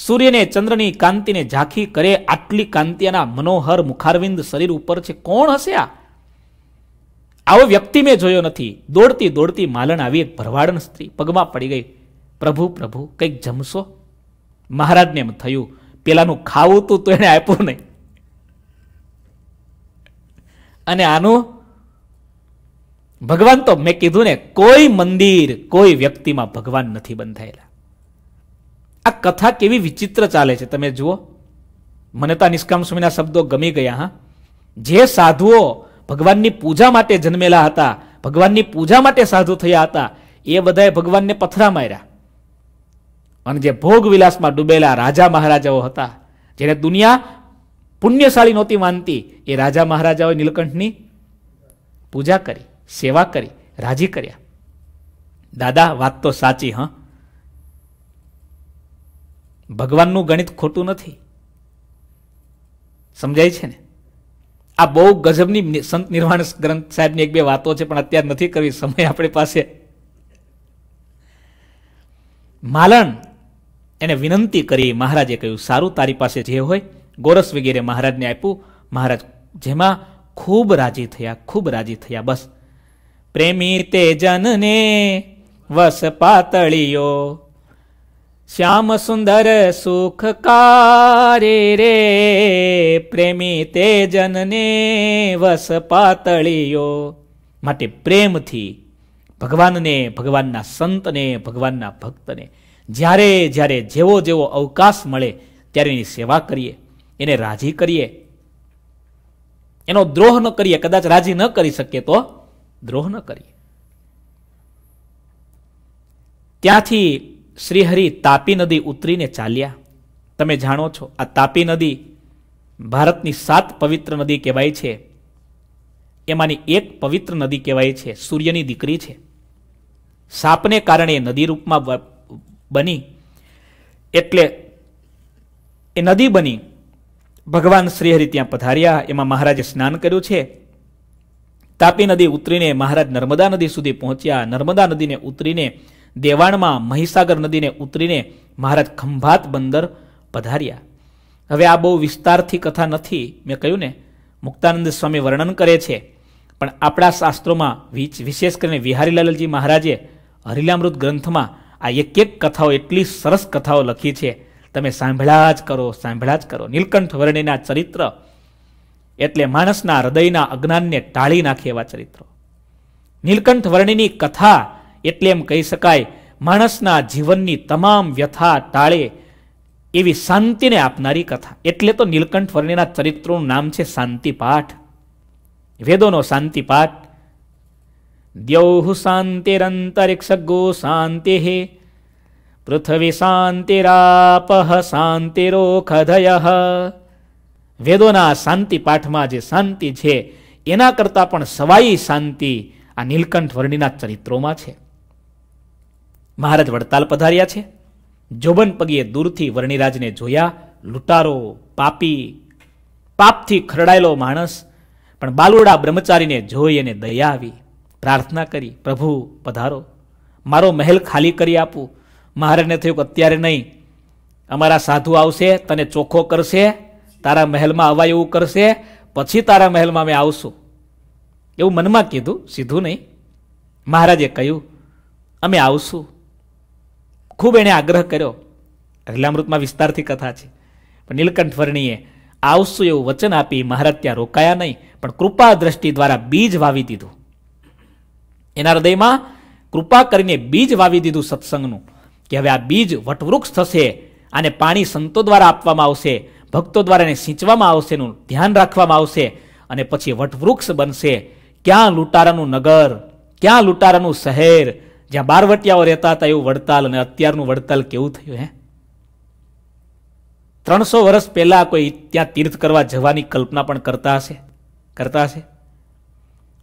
સૂર્યને ચંદ્રની કાંતિને ઝાંખી કરે આટલી કાંતિ મનોહર મુખારવિંદ શરીર ઉપર છે કોણ હશે આ આવો વ્યક્તિ મેં જોયો નથી દોડતી દોડતી માલણ આવી એક ભરવાડન સ્ત્રી પગમાં પડી ગઈ પ્રભુ પ્રભુ કંઈક જમશો મહારાજને એમ થયું પેલાનું ખાવું તું તો એને આપ્યું નહીં અને આનું ભગવાન તો મેં કીધું ને કોઈ મંદિર કોઈ વ્યક્તિમાં ભગવાન નથી બંધાયેલા આ કથા કેવી વિચિત્ર ચાલે છે તમે જુઓ મને તો નિષ્કામ સ્વામીના શબ્દો ગમી ગયા હા જે સાધુઓ ભગવાનની પૂજા માટે જન્મેલા હતા ભગવાનની પૂજા માટે સાધુ થયા હતા એ બધાએ ભગવાનને પથરા માર્યા અને જે ભોગ વિલાસમાં ડૂબેલા રાજા મહારાજાઓ હતા જેને દુનિયા પુણ્યશાળી નહોતી માનતી એ રાજા મહારાજાઓએ નીલકંઠની પૂજા કરી સેવા કરી રાજી કર્યા દાદા વાત તો સાચી હં ભગવાનનું ગણિત ખોટું નથી સમજાય છે ને આ બહુ ગજબની સંત નિર્વાણ ગ્રંથ સાહેબની એક બે વાતો છે પણ અત્યારે નથી કરવી સમય આપણી પાસે માલણ એને વિનંતી કરી મહારાજે કહ્યું સારું તારી પાસે જે હોય ગોરસ વગેરે મહારાજને આપ્યું મહારાજ જેમાં ખૂબ રાજી થયા ખૂબ રાજી થયા બસ પ્રેમી તે જનને વસ પાતળીઓ શ્યામ સુંદર સુખકારે રે પ્રેમી તે જનને વસ પાતળીઓ માટે પ્રેમથી ભગવાનને ભગવાનના સંતને ભગવાનના ભક્તને જ્યારે જ્યારે જેવો જેવો અવકાશ મળે ત્યારે એની સેવા કરીએ એને રાજી કરીએ એનો દ્રોહ ન કરીએ કદાચ રાજી ન કરી શકીએ તો દ્રોહ ન કરીએ ત્યાંથી શ્રીહરિ તાપી નદી ઉતરીને ચાલ્યા તમે જાણો છો આ તાપી નદી ભારતની સાત પવિત્ર નદી કહેવાય છે એમાંની એક પવિત્ર નદી કહેવાય છે સૂર્યની દીકરી છે સાપને કારણે નદી રૂપમાં બની એટલે એ નદી બની ભગવાન શ્રીહરિ ત્યાં પધાર્યા એમાં મહારાજે સ્નાન કર્યું છે તાપી નદી ઉતરીને મહારાજ નર્મદા નદી સુધી પહોંચ્યા નર્મદા નદીને ઉતરીને દેવાણમાં મહીસાગર નદીને ઉતરીને મહારાજ ખંભાત બંદર પધાર્યા હવે આ બહુ વિસ્તારથી કથા નથી મેં કહ્યું ને મુક્તાનંદ સ્વામી વર્ણન કરે છે પણ આપણા શાસ્ત્રોમાં વિશેષ કરીને વિહારીલાલજી મહારાજે હરિલામૃત ગ્રંથમાં આ એક એક કથાઓ એટલી સરસ કથાઓ લખી છે તમે સાંભળ્યા જ કરો સાંભળ્યા જ કરો નીલકંઠ વર્ણિના ચરિત્ર એટલે માણસના હૃદયના અજ્ઞાનને ટાળી નાખે એવા ચરિત્રો નીલકંઠ વર્ણિની કથા એટલે એમ કહી શકાય માણસના જીવનની તમામ વ્યથા ટાળે એવી શાંતિને આપનારી કથા એટલે તો નીલકંઠ વર્ણિના ચરિત્રોનું નામ છે શાંતિપાઠ વેદોનો શાંતિપાઠ દ્યૌ શાંતિરંતરિક્ષ ગો શાંતિ હે પૃથ્વી શાંતિરાપ શાંતિરોખધય વેદોના શાંતિપાઠમાં જે શાંતિ છે એના કરતાં પણ સવાઈ શાંતિ આ નીલકંઠ વર્ણિના ચરિત્રોમાં છે મહારાજ વડતાલ પધાર્યા છે જોબન પગીએ દૂરથી વર્ણિરાજને જોયા લૂંટારો પાપી પાપથી ખરડાયેલો માણસ પણ બાલુડા બ્રહ્મચારીને જોઈ અને દયા આવી પ્રાર્થના કરી પ્રભુ પધારો મારો મહેલ ખાલી કરી આપું મહારાજને થયું કે અત્યારે નહીં અમારા સાધુ આવશે તને ચોખ્ખો કરશે તારા મહેલમાં અવાય એવું કરશે પછી તારા મહેલમાં અમે આવશું એવું મનમાં કીધું સીધું નહીં મહારાજે કહ્યું અમે આવશું ખૂબ એણે આગ્રહ કર્યો અખિલામૃતમાં વિસ્તારથી કથા છે પણ નીલકંઠ વર્ણીએ આવશું એવું વચન આપી મહારાજ ત્યાં રોકાયા નહીં પણ કૃપા દ્રષ્ટિ દ્વારા બીજ વાવી દીધું એના હૃદયમાં કૃપા કરીને બીજ વાવી દીધું સત્સંગનું કે હવે આ બીજ વટવૃક્ષ થશે અને પાણી સંતો દ્વારા આપવામાં આવશે ભક્તો દ્વારા એને સિંચવામાં આવશે એનું ધ્યાન રાખવામાં આવશે અને પછી વટવૃક્ષ બનશે ક્યાં લૂંટારાનું નગર ક્યાં લૂંટારાનું શહેર જ્યાં બારવટિયાઓ રહેતા હતા એવું વડતાલ અને અત્યારનું વડતાલ કેવું થયું હે ત્રણસો વર્ષ પહેલાં કોઈ ત્યાં તીર્થ કરવા જવાની કલ્પના પણ કરતા હશે કરતા હશે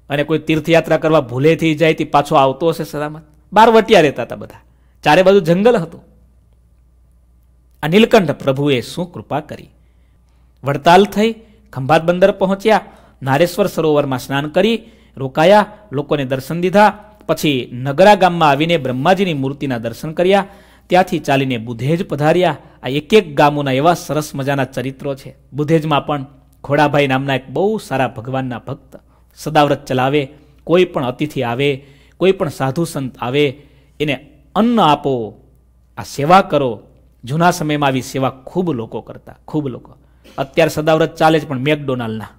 અને કોઈ તીર્થયાત્રા કરવા ભૂલેથી જાય તે પાછો આવતો હશે સલામત બારવટિયા રહેતા હતા બધા ચારે બાજુ જંગલ હતું આ નીલકંઠ પ્રભુએ શું કૃપા કરી વડતાલ થઈ ખંભાત બંદર પહોંચ્યા નારેશ્વર સરોવરમાં સ્નાન કરી રોકાયા લોકોને દર્શન દીધા પછી નગરા ગામમાં આવીને બ્રહ્માજીની મૂર્તિના દર્શન કર્યા ત્યાંથી ચાલીને બુધેજ પધાર્યા આ એક એક ગામોના એવા સરસ મજાના ચરિત્રો છે બુધેજમાં પણ ઘોડાભાઈ નામના એક બહુ સારા ભગવાનના ભક્ત સદાવ્રત ચલાવે કોઈ પણ અતિથિ આવે કોઈ પણ સાધુ સંત આવે એને અન્ન આપો આ સેવા કરો જૂના સમયમાં આવી સેવા ખૂબ લોકો કરતા ખૂબ લોકો અત્યારે સદાવ્રત ચાલે છે પણ મેકડોનાલ્ડના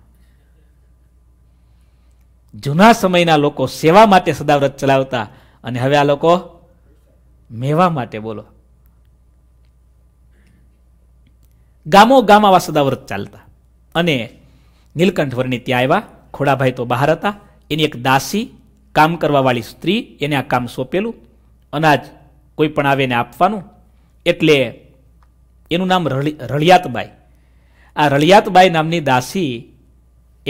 જૂના સમયના લોકો સેવા માટે સદાવ્રત ચલાવતા અને હવે આ લોકો મેવા માટે બોલો ગામો ગામ આવા સદાવ્રત ચાલતા અને નીલકંઠ વર્ણી ત્યાં આવ્યા ખોડાભાઈ તો બહાર હતા એની એક દાસી કામ કરવાવાળી સ્ત્રી એને આ કામ સોંપેલું અનાજ કોઈ પણ આવે એને આપવાનું એટલે એનું નામ રળિયાતબાઈ આ રળિયાતબાઈ નામની દાસી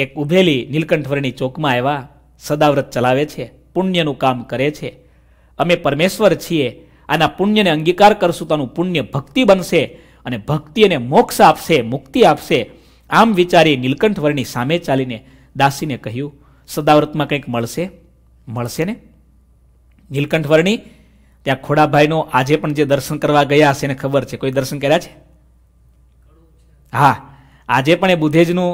એક ઉભેલી નીલકંઠવર્ણી ચોકમાં આવ્યા સદાવ્રત ચલાવે છે પુણ્યનું કામ કરે છે અમે પરમેશ્વર છીએ આના પુણ્યને અંગીકાર કરશું તોનું પુણ્ય ભક્તિ બનશે અને ભક્તિ અને મોક્ષ આપશે મુક્તિ આપશે આમ વિચારી નીલકંઠવર્ણી સામે ચાલીને દાસીને કહ્યું સદાવ્રતમાં કંઈક મળશે મળશે ને નીલકંઠવર્ણી ત્યાં ખોડાભાઈનો આજે પણ જે દર્શન કરવા ગયા હશે એને ખબર છે કોઈ દર્શન કર્યા છે હા આજે પણ એ બુધેજનું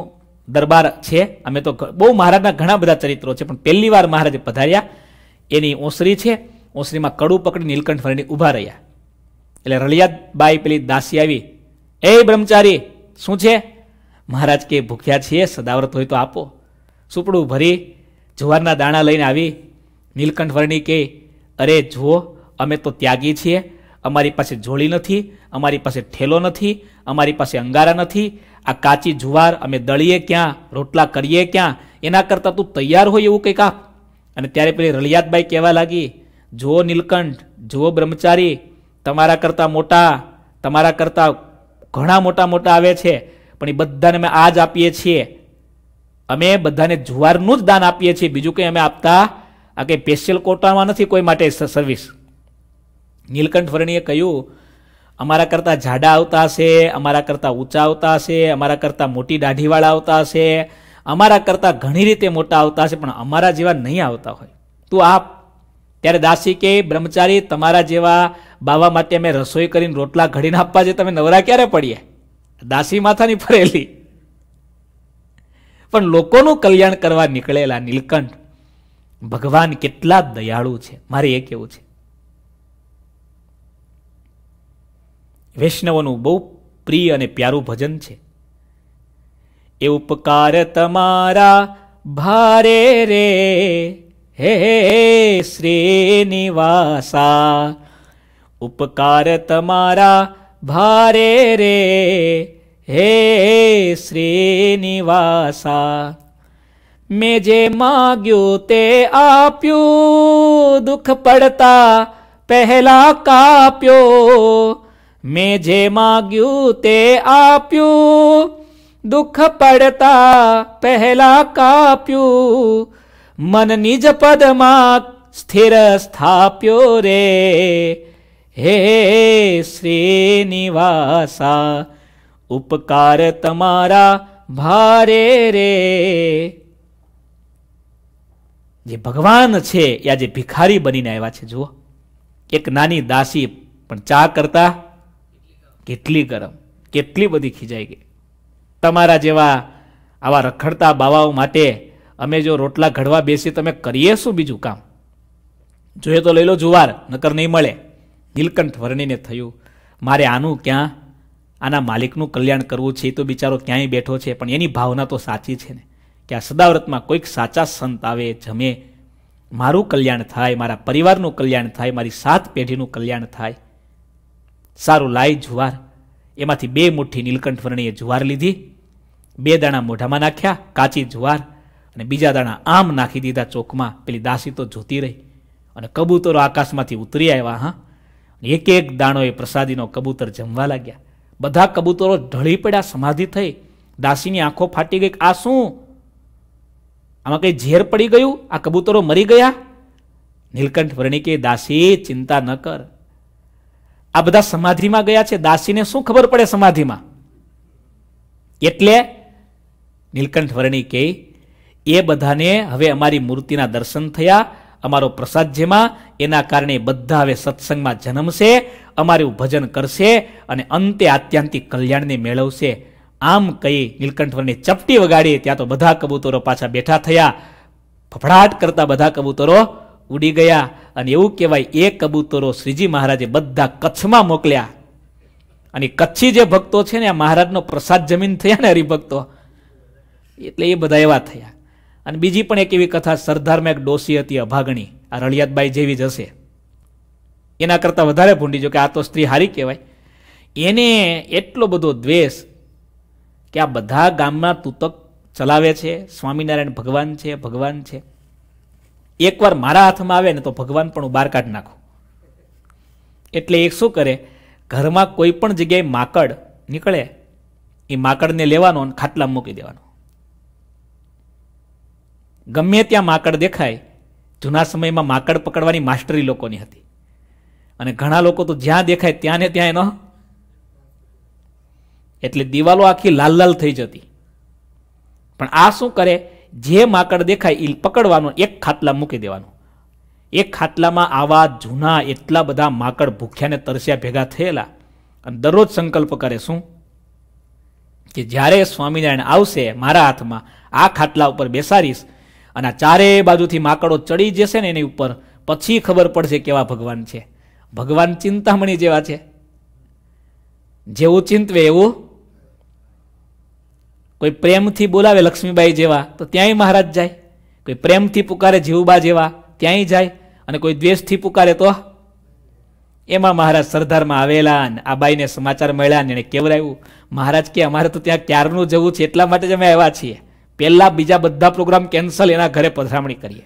દરબાર છે અમે તો બહુ મહારાજના ઘણા બધા ચરિત્રો છે પણ પહેલી વાર મહારાજે પધાર્યા એની ઓસરી છે ઓસરીમાં કડું પકડી નીલકંઠ ફરીને ઊભા રહ્યા એટલે રળિયાબાઈ પેલી દાસી આવી એ બ્રહ્મચારી શું છે મહારાજ કે ભૂખ્યા છીએ સદાવ્રત હોય તો આપો સુપડું ભરી જુવારના દાણા લઈને આવી નીલકંઠ વર્ણી કે અરે જુઓ અમે તો ત્યાગી છીએ અમારી પાસે જોળી નથી અમારી પાસે ઠેલો નથી અમારી પાસે અંગારા નથી આ કાચી જુવાર અમે દળીએ ક્યાં રોટલા કરીએ ક્યાં એના કરતાં તું તૈયાર હોય એવું કંઈક આપ અને ત્યારે પેલી રળિયાતબાઈ કહેવા લાગી જુઓ નીલકંઠ જુઓ બ્રહ્મચારી તમારા કરતાં મોટા તમારા કરતાં ઘણા મોટા મોટા આવે છે પણ એ બધાને અમે આ જ આપીએ છીએ અમે બધાને જુવારનું જ દાન આપીએ છીએ બીજું કંઈ અમે આપતા આ કંઈ સ્પેશિયલ કોટામાં નથી કોઈ માટે સર્વિસ નીલકંઠ વર્ણીએ કહ્યું અમારા કરતાં જાડા આવતા હશે અમારા કરતાં ઊંચા આવતા હશે અમારા કરતાં મોટી દાઢીવાળા આવતા હશે અમારા કરતાં ઘણી રીતે મોટા આવતા હશે પણ અમારા જેવા નહીં આવતા હોય તું આપ ત્યારે દાસી કે બ્રહ્મચારી તમારા જેવા બાવા માટે અમે રસોઈ કરીને રોટલા ઘડીને આપવા જે તમે નવરા ક્યારે પડીએ દાસી માથાની ફરેલી પણ લોકોનું કલ્યાણ કરવા નીકળેલા નીલકંઠ ભગવાન કેટલા દયાળુ છે મારે એ કેવું છે વૈષ્ણવનું બહુ પ્રિય અને પ્યારું ભજન છે એ ઉપકાર તમારા ભારે રે હે શ્રીનિવાસા ઉપકાર તમારા ભારે રે હે શ્રીનિવાસા મેં જે માગ્યું તે આપ્યું દુઃખ પડતા પહેલા કાપ્યો મેં જે માગ્યું તે આપ્યું દુઃખ પડતા પહેલા કાપ્યું મન નિજ પદમાં સ્થિર સ્થાપ્યો રે હે શ્રીનિવાસા ઉપકાર તમારા ભારે રે જે ભગવાન છે યા જે ભિખારી બનીને આવ્યા છે જુઓ એક નાની દાસી પણ ચા કરતા કેટલી ગરમ કેટલી બધી ખીજાઈ ગઈ તમારા જેવા આવા રખડતા બાવાઓ માટે અમે જો રોટલા ઘડવા બેસી તમે કરીએ શું બીજું કામ જોઈએ તો લઈ લો જુવાર નકર નહીં મળે નીલકંઠ વર્ણીને થયું મારે આનું ક્યાં આના માલિકનું કલ્યાણ કરવું છે એ તો બિચારો ક્યાંય બેઠો છે પણ એની ભાવના તો સાચી છે ને કે આ સદાવ્રતમાં કોઈક સાચા સંત આવે જમે મારું કલ્યાણ થાય મારા પરિવારનું કલ્યાણ થાય મારી સાત પેઢીનું કલ્યાણ થાય સારું લાય જુવાર એમાંથી બે મુઠ્ઠી નીલકંઠ વર્ણીએ જુવાર લીધી બે દાણા મોઢામાં નાખ્યા કાચી જુવાર અને બીજા દાણા આમ નાખી દીધા ચોકમાં પેલી દાસી તો જોતી રહી અને કબૂતરો આકાશમાંથી ઉતરી આવ્યા હા એક એક દાણો એ પ્રસાદીનો કબૂતર જમવા લાગ્યા બધા કબૂતરો ઢળી પડ્યા સમાધિ થઈ દાસીની આંખો ફાટી ગઈ આ શું આમાં કંઈ ઝેર પડી ગયું આ કબૂતરો મરી ગયા નીલકંઠ વર્ણિકે દાસી ચિંતા ન કર આ બધા સમાધિમાં ગયા છે દાસીને શું ખબર પડે સમાધિમાં એટલે નીલકંઠ વર્ણી કહે એ બધાને હવે અમારી મૂર્તિના દર્શન થયા અમારો પ્રસાદ જેમાં એના કારણે બધા હવે સત્સંગમાં જન્મશે અમારું ભજન કરશે અને અંતે આત્યંતિક કલ્યાણને મેળવશે આમ કહી નીલકંઠવરને ચપટી વગાડી ત્યાં તો બધા કબૂતરો પાછા બેઠા થયા ફફડાટ કરતા બધા કબૂતરો ઉડી ગયા અને એવું કહેવાય એ કબૂતરો શ્રીજી મહારાજે બધા કચ્છમાં મોકલ્યા અને કચ્છી જે ભક્તો છે ને આ મહારાજનો પ્રસાદ જમીન થયા ને હરિભક્તો એટલે એ બધા એવા થયા અને બીજી પણ એક એવી કથા સરદારમાં એક ડોસી હતી અભાગણી આ રળિયાતબાઈ જેવી જ હશે એના કરતાં વધારે ભૂંડી જો કે આ તો સ્ત્રી હારી કહેવાય એને એટલો બધો દ્વેષ કે આ બધા ગામમાં તૂતક ચલાવે છે સ્વામિનારાયણ ભગવાન છે ભગવાન છે એકવાર મારા હાથમાં આવે ને તો ભગવાન પણ બહાર કાઢી નાખું એટલે એ શું કરે ઘરમાં કોઈ પણ જગ્યાએ માકડ નીકળે એ માકડને લેવાનો અને ખાટલામાં મૂકી દેવાનો ગમે ત્યાં માકડ દેખાય જૂના સમયમાં માકડ પકડવાની માસ્ટરી લોકોની હતી અને ઘણા લોકો તો જ્યાં દેખાય ત્યાં ને ત્યાં એનો એટલે દિવાલો આખી લાલ લાલ થઈ જતી પણ આ શું કરે જે માકડ દેખાય એ પકડવાનું એક ખાટલા મૂકી દેવાનું એક ખાટલામાં આવા જૂના એટલા બધા માકડ ભૂખ્યાને તરસ્યા ભેગા થયેલા અને દરરોજ સંકલ્પ કરે શું કે જ્યારે સ્વામિનારાયણ આવશે મારા હાથમાં આ ખાટલા ઉપર બેસાડીશ અને આ ચારેય બાજુથી માકડો ચડી જશે ને એની ઉપર પછી ખબર પડશે કેવા ભગવાન છે ભગવાન ચિંતામણી જેવા છે જેવું ચિંતવે એવું કોઈ પ્રેમથી બોલાવે લક્ષ્મીબાઈ જેવા તો ત્યાંય મહારાજ જાય કોઈ પ્રેમથી પુકારે જીવબા જેવા ત્યાંય જાય અને કોઈ દ્વેષથી પુકારે તો એમાં મહારાજ સરદારમાં આવેલા ને આ બાઈને સમાચાર મળ્યા અને એણે કેવરાયું મહારાજ કે અમારે તો ત્યાં ક્યારનું જવું છે એટલા માટે જ અમે આવ્યા છીએ પહેલાં બીજા બધા પ્રોગ્રામ કેન્સલ એના ઘરે પધરામણી કરીએ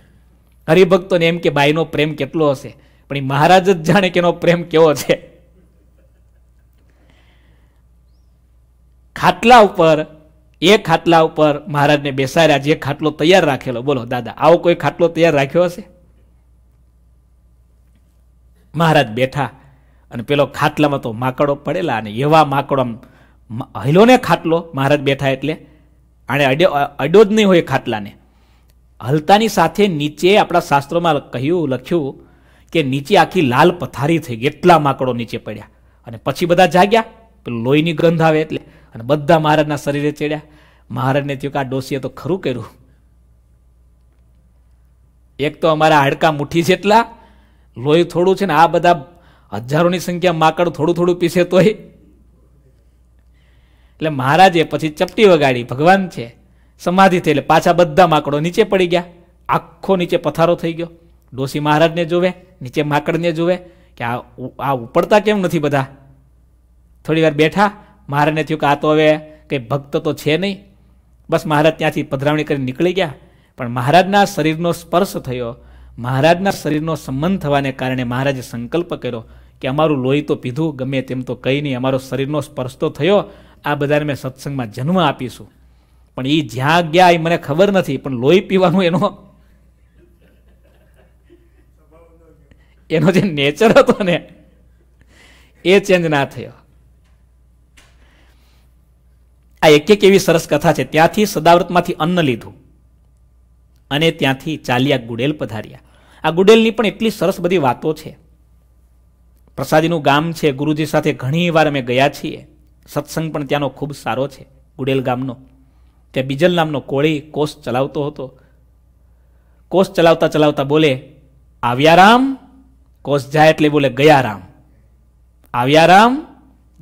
હરિભક્તોને એમ કે બાઈનો પ્રેમ કેટલો હશે પણ એ મહારાજ જ જાણે કે એનો પ્રેમ કેવો છે ખાટલા ઉપર એ ખાટલા ઉપર મહારાજને બેસાડ્યા જે ખાટલો તૈયાર રાખેલો બોલો દાદા આવો કોઈ ખાટલો તૈયાર રાખ્યો હશે મહારાજ બેઠા અને પેલો ખાટલામાં તો માકડો પડેલા અને એવા માકડો હલો ને ખાટલો મહારાજ બેઠા એટલે આને અડ્યો જ નહીં હોય ખાટલાને હલતાની સાથે નીચે આપણા શાસ્ત્રોમાં કહ્યું લખ્યું કે નીચે આખી લાલ પથારી થઈ ગઈ એટલા માકડો નીચે પડ્યા અને પછી બધા જાગ્યા પેલો લોહીની ગંધ આવે એટલે અને બધા મહારાજના શરીરે ચડ્યા મહારાજને થયું કે આ ડોસીએ તો ખરું કર્યું એક તો અમારા હાડકા મુઠ્ઠી છે એટલા લોહી થોડું છે ને આ બધા હજારોની સંખ્યા માકડ થોડું થોડું પીસે તોય એટલે મહારાજે પછી ચપટી વગાડી ભગવાન છે સમાધિ થઈ એટલે પાછા બધા માકડો નીચે પડી ગયા આખો નીચે પથારો થઈ ગયો ડોસી મહારાજને જોવે નીચે માકડને જોવે કે આ આ ઉપડતા કેમ નથી બધા થોડી વાર બેઠા મહારાજને થયું કે આ તો હવે કંઈ ભક્ત તો છે નહીં બસ મહારાજ ત્યાંથી પધરાવણી કરી નીકળી ગયા પણ મહારાજના શરીરનો સ્પર્શ થયો મહારાજના શરીરનો સંબંધ થવાને કારણે મહારાજે સંકલ્પ કર્યો કે અમારું લોહી તો પીધું ગમે તેમ તો કંઈ નહીં અમારો શરીરનો સ્પર્શ તો થયો આ બધાને મેં સત્સંગમાં જન્મ આપીશું પણ એ જ્યાં ગયા એ મને ખબર નથી પણ લોહી પીવાનું એનો એનો જે નેચર હતો ને એ ચેન્જ ના થયો આ એક એક એવી સરસ કથા છે ત્યાંથી સદાવ્રતમાંથી અન્ન લીધું અને ત્યાંથી ચાલ્યા ગુડેલ પધાર્યા આ ગુડેલની પણ એટલી સરસ બધી વાતો છે પ્રસાદીનું ગામ છે ગુરુજી સાથે ઘણી વાર અમે ગયા છીએ સત્સંગ પણ ત્યાંનો ખૂબ સારો છે ગુડેલ ગામનો ત્યાં બીજલ નામનો કોળી કોષ ચલાવતો હતો કોષ ચલાવતા ચલાવતા બોલે આવ્યા રામ કોષ જાય એટલે બોલે ગયા રામ આવ્યા રામ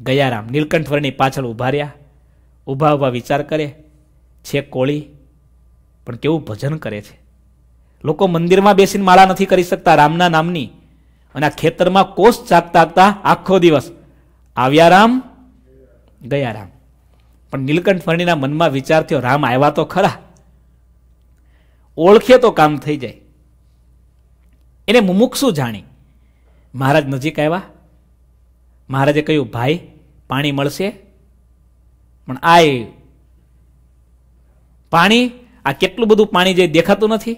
ગયા રામ નીલકંઠવરની પાછળ ઉભા રહ્યા ઊભા ઊભા વિચાર કરે છે કોળી પણ કેવું ભજન કરે છે લોકો મંદિરમાં બેસીને માળા નથી કરી શકતા રામના નામની અને આ ખેતરમાં કોષ ચાકતા હતા આખો દિવસ આવ્યા રામ ગયા રામ પણ નીલકંઠ ફણીના મનમાં વિચાર થયો રામ આવ્યા તો ખરા ઓળખે તો કામ થઈ જાય એને મુમુક્ષુ જાણી મહારાજ નજીક આવ્યા મહારાજે કહ્યું ભાઈ પાણી મળશે પણ આ પાણી આ કેટલું બધું પાણી જાય દેખાતું નથી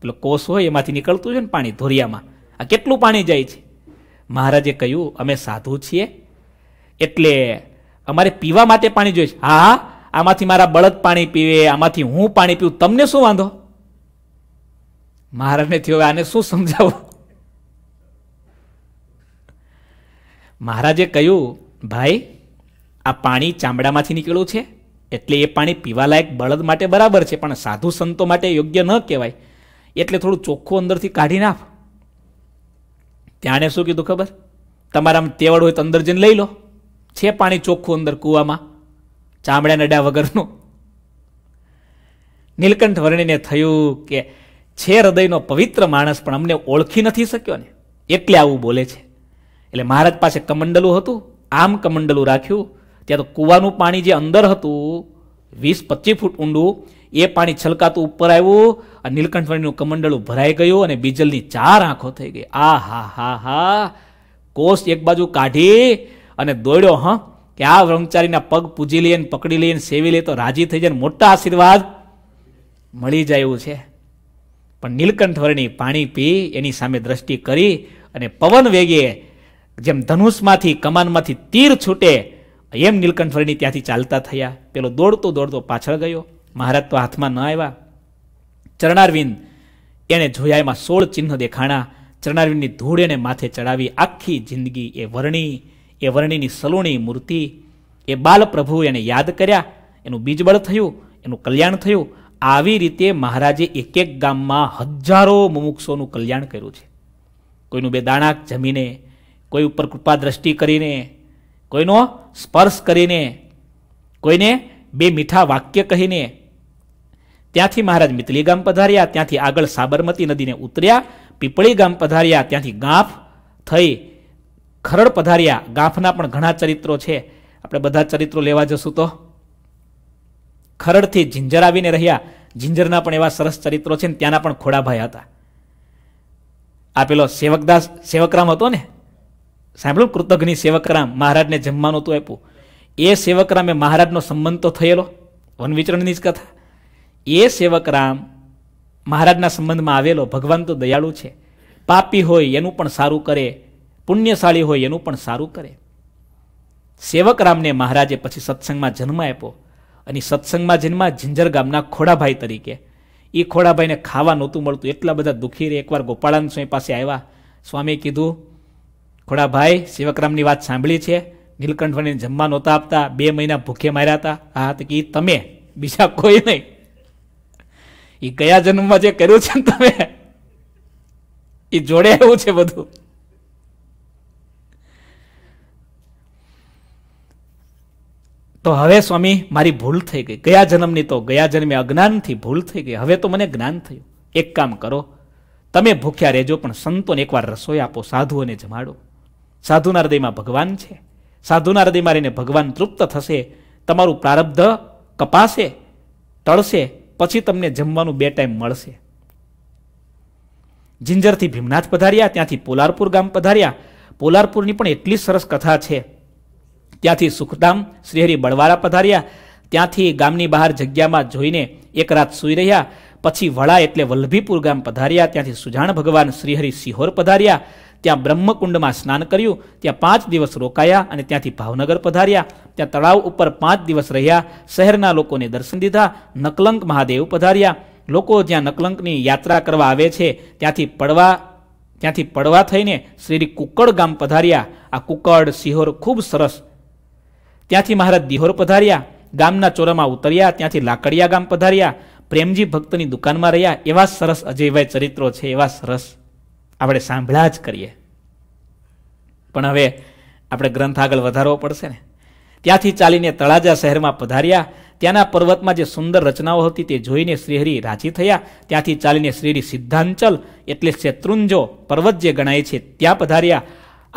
પેલો કોષ હોય એમાંથી નીકળતું છે ને પાણી ધોરિયામાં આ કેટલું પાણી જાય છે મહારાજે કહ્યું અમે સાધુ છીએ એટલે અમારે પીવા માટે પાણી જોઈએ હા હા આમાંથી મારા બળદ પાણી પીવે આમાંથી હું પાણી પીવું તમને શું વાંધો મહારાજને થયો આને શું સમજાવું મહારાજે કહ્યું ભાઈ આ પાણી ચામડામાંથી નીકળ્યું છે એટલે એ પાણી પીવાલાયક બળદ માટે બરાબર છે પણ સાધુ સંતો માટે યોગ્ય ન કહેવાય એટલે થોડું ચોખ્ખું અંદરથી કાઢી નાખ ત્યાણે શું કીધું ખબર તમારામાં તેવડ હોય તો અંદર જઈને લઈ લો છે પાણી ચોખ્ખું અંદર કૂવામાં ચામડા નડા વગરનું નીલકંઠ વર્ણિને થયું કે છે હૃદયનો પવિત્ર માણસ પણ અમને ઓળખી નથી શક્યો ને એટલે આવું બોલે છે એટલે મહારાજ પાસે કમંડલું હતું આમ કમંડલું રાખ્યું ત્યાં તો કૂવાનું પાણી જે અંદર હતું વીસ પચીસ ફૂટ ઊંડું એ પાણી છલકાતું ઉપર આવ્યું અને નીલકંઠવાણીનું કમંડળું ભરાઈ ગયું અને બીજલની ચાર આંખો થઈ ગઈ આ હા હા હા કોષ એક બાજુ કાઢી અને દોડ્યો હ કે આ બ્રહ્મચારીના પગ પૂજી લઈને પકડી લઈને સેવી લઈએ તો રાજી થઈ જાય મોટા આશીર્વાદ મળી જાય એવું છે પણ નીલકંઠવર્ણી પાણી પી એની સામે દ્રષ્ટિ કરી અને પવન વેગે જેમ ધનુષમાંથી કમાનમાંથી તીર છૂટે એમ નીલકંઠવર્ણી ત્યાંથી ચાલતા થયા પેલો દોડતો દોડતો પાછળ ગયો મહારાજ તો હાથમાં ન આવ્યા ચરણારવિંદ એણે જોયા એમાં સોળ ચિહ્ન દેખાણા ચરણારવિંદની ધૂળ એને માથે ચડાવી આખી જિંદગી એ વર્ણી એ વર્ણિની સલોણી મૂર્તિ એ બાલ પ્રભુ એને યાદ કર્યા એનું બીજબળ થયું એનું કલ્યાણ થયું આવી રીતે મહારાજે એક એક ગામમાં હજારો મુમુક્ષોનું કલ્યાણ કર્યું છે કોઈનું બે દાણાક જમીને કોઈ ઉપર કૃપા દ્રષ્ટિ કરીને કોઈનો સ્પર્શ કરીને કોઈને બે મીઠા વાક્ય કહીને ત્યાંથી મહારાજ મિતલી ગામ પધાર્યા ત્યાંથી આગળ સાબરમતી નદીને ઉતર્યા પીપળી ગામ પધાર્યા ત્યાંથી ગાંફ થઈ ખરડ પધાર્યા ગાંફના પણ ઘણા ચરિત્રો છે આપણે બધા ચરિત્રો લેવા જશું તો ખરડથી ઝિંજર આવીને રહ્યા ઝિંજરના પણ એવા સરસ ચરિત્રો છે ને ત્યાંના પણ ખોડાભાઈ હતા આ પેલો સેવકદાસ સેવકરામ હતો ને સાંભળ્યું કૃતજ્ઞ સેવકરામ મહારાજને જમવાનું તો આપ્યું એ સેવકરામે મહારાજનો સંબંધ તો થયેલો વનવિચરણની જ કથા એ સેવકરામ મહારાજના સંબંધમાં આવેલો ભગવાન તો દયાળુ છે પાપી હોય એનું પણ સારું કરે પુણ્યશાળી હોય એનું પણ સારું કરે સેવકરામને મહારાજે પછી સત્સંગમાં જન્મ આપ્યો અને સત્સંગમાં જન્મ ઝિંઝર ગામના ખોડાભાઈ તરીકે એ ખોડાભાઈને ખાવા નહોતું મળતું એટલા બધા દુઃખી રે એકવાર ગોપાળાન સ્વામી પાસે આવ્યા સ્વામી કીધું ખોડાભાઈ સેવકરામની વાત સાંભળી છે નીલકંઠભાઈને જમવા નહોતા આપતા બે મહિના ભૂખે માર્યા હતા હા તો કે તમે બીજા કોઈ નહીં એ કયા જન્મમાં જે કર્યું છે તમે એ જોડે આવું છે બધું તો હવે સ્વામી મારી ભૂલ થઈ ગઈ ગયા જન્મની તો ગયા જન્મે અજ્ઞાનથી ભૂલ થઈ ગઈ હવે તો મને જ્ઞાન થયું એક કામ કરો તમે ભૂખ્યા રહેજો પણ સંતોને એકવાર રસોઈ આપો સાધુઓને જમાડો સાધુના હૃદયમાં ભગવાન છે સાધુના હૃદયમાં રહીને ભગવાન તૃપ્ત થશે તમારું પ્રારબ્ધ કપાશે તળશે પછી તમને જમવાનું બે ટાઈમ મળશે જિંજરથી ભીમનાથ પધાર્યા ત્યાંથી પોલારપુર ગામ પધાર્યા પોલારપુરની પણ એટલી સરસ કથા છે ત્યાંથી સુખધામ શ્રીહરી બળવાળા પધાર્યા ત્યાંથી ગામની બહાર જગ્યામાં જોઈને એક રાત સૂઈ રહ્યા પછી વળા એટલે વલ્લભીપુર ગામ પધાર્યા ત્યાંથી સુજાણ ભગવાન શ્રીહરિ સિહોર પધાર્યા ત્યાં બ્રહ્મકુંડમાં સ્નાન કર્યું ત્યાં પાંચ દિવસ રોકાયા અને ત્યાંથી ભાવનગર પધાર્યા ત્યાં તળાવ ઉપર પાંચ દિવસ રહ્યા શહેરના લોકોને દર્શન દીધા નકલંક મહાદેવ પધાર્યા લોકો જ્યાં નકલંકની યાત્રા કરવા આવે છે ત્યાંથી પડવા ત્યાંથી પડવા થઈને શ્રી કુકડ ગામ પધાર્યા આ કુકડ સિહોર ખૂબ સરસ ત્યાંથી મહારાજ દિહોર પધાર્યા ગામના ચોરામાં ઉતર્યા ત્યાંથી લાકડિયા ગામ પધાર્યા પ્રેમજી ભક્તની દુકાનમાં રહ્યા એવા સરસ અજયભાઈ ચરિત્રો છે એવા સરસ આપણે સાંભળ્યા જ કરીએ પણ હવે આપણે ગ્રંથ આગળ વધારવો પડશે ને ત્યાંથી ચાલીને તળાજા શહેરમાં પધાર્યા ત્યાંના પર્વતમાં જે સુંદર રચનાઓ હતી તે જોઈને શ્રીહરિ રાજી થયા ત્યાંથી ચાલીને શ્રીહરિ સિદ્ધાંચલ એટલે શેત્રુંજો પર્વત જે ગણાય છે ત્યાં પધાર્યા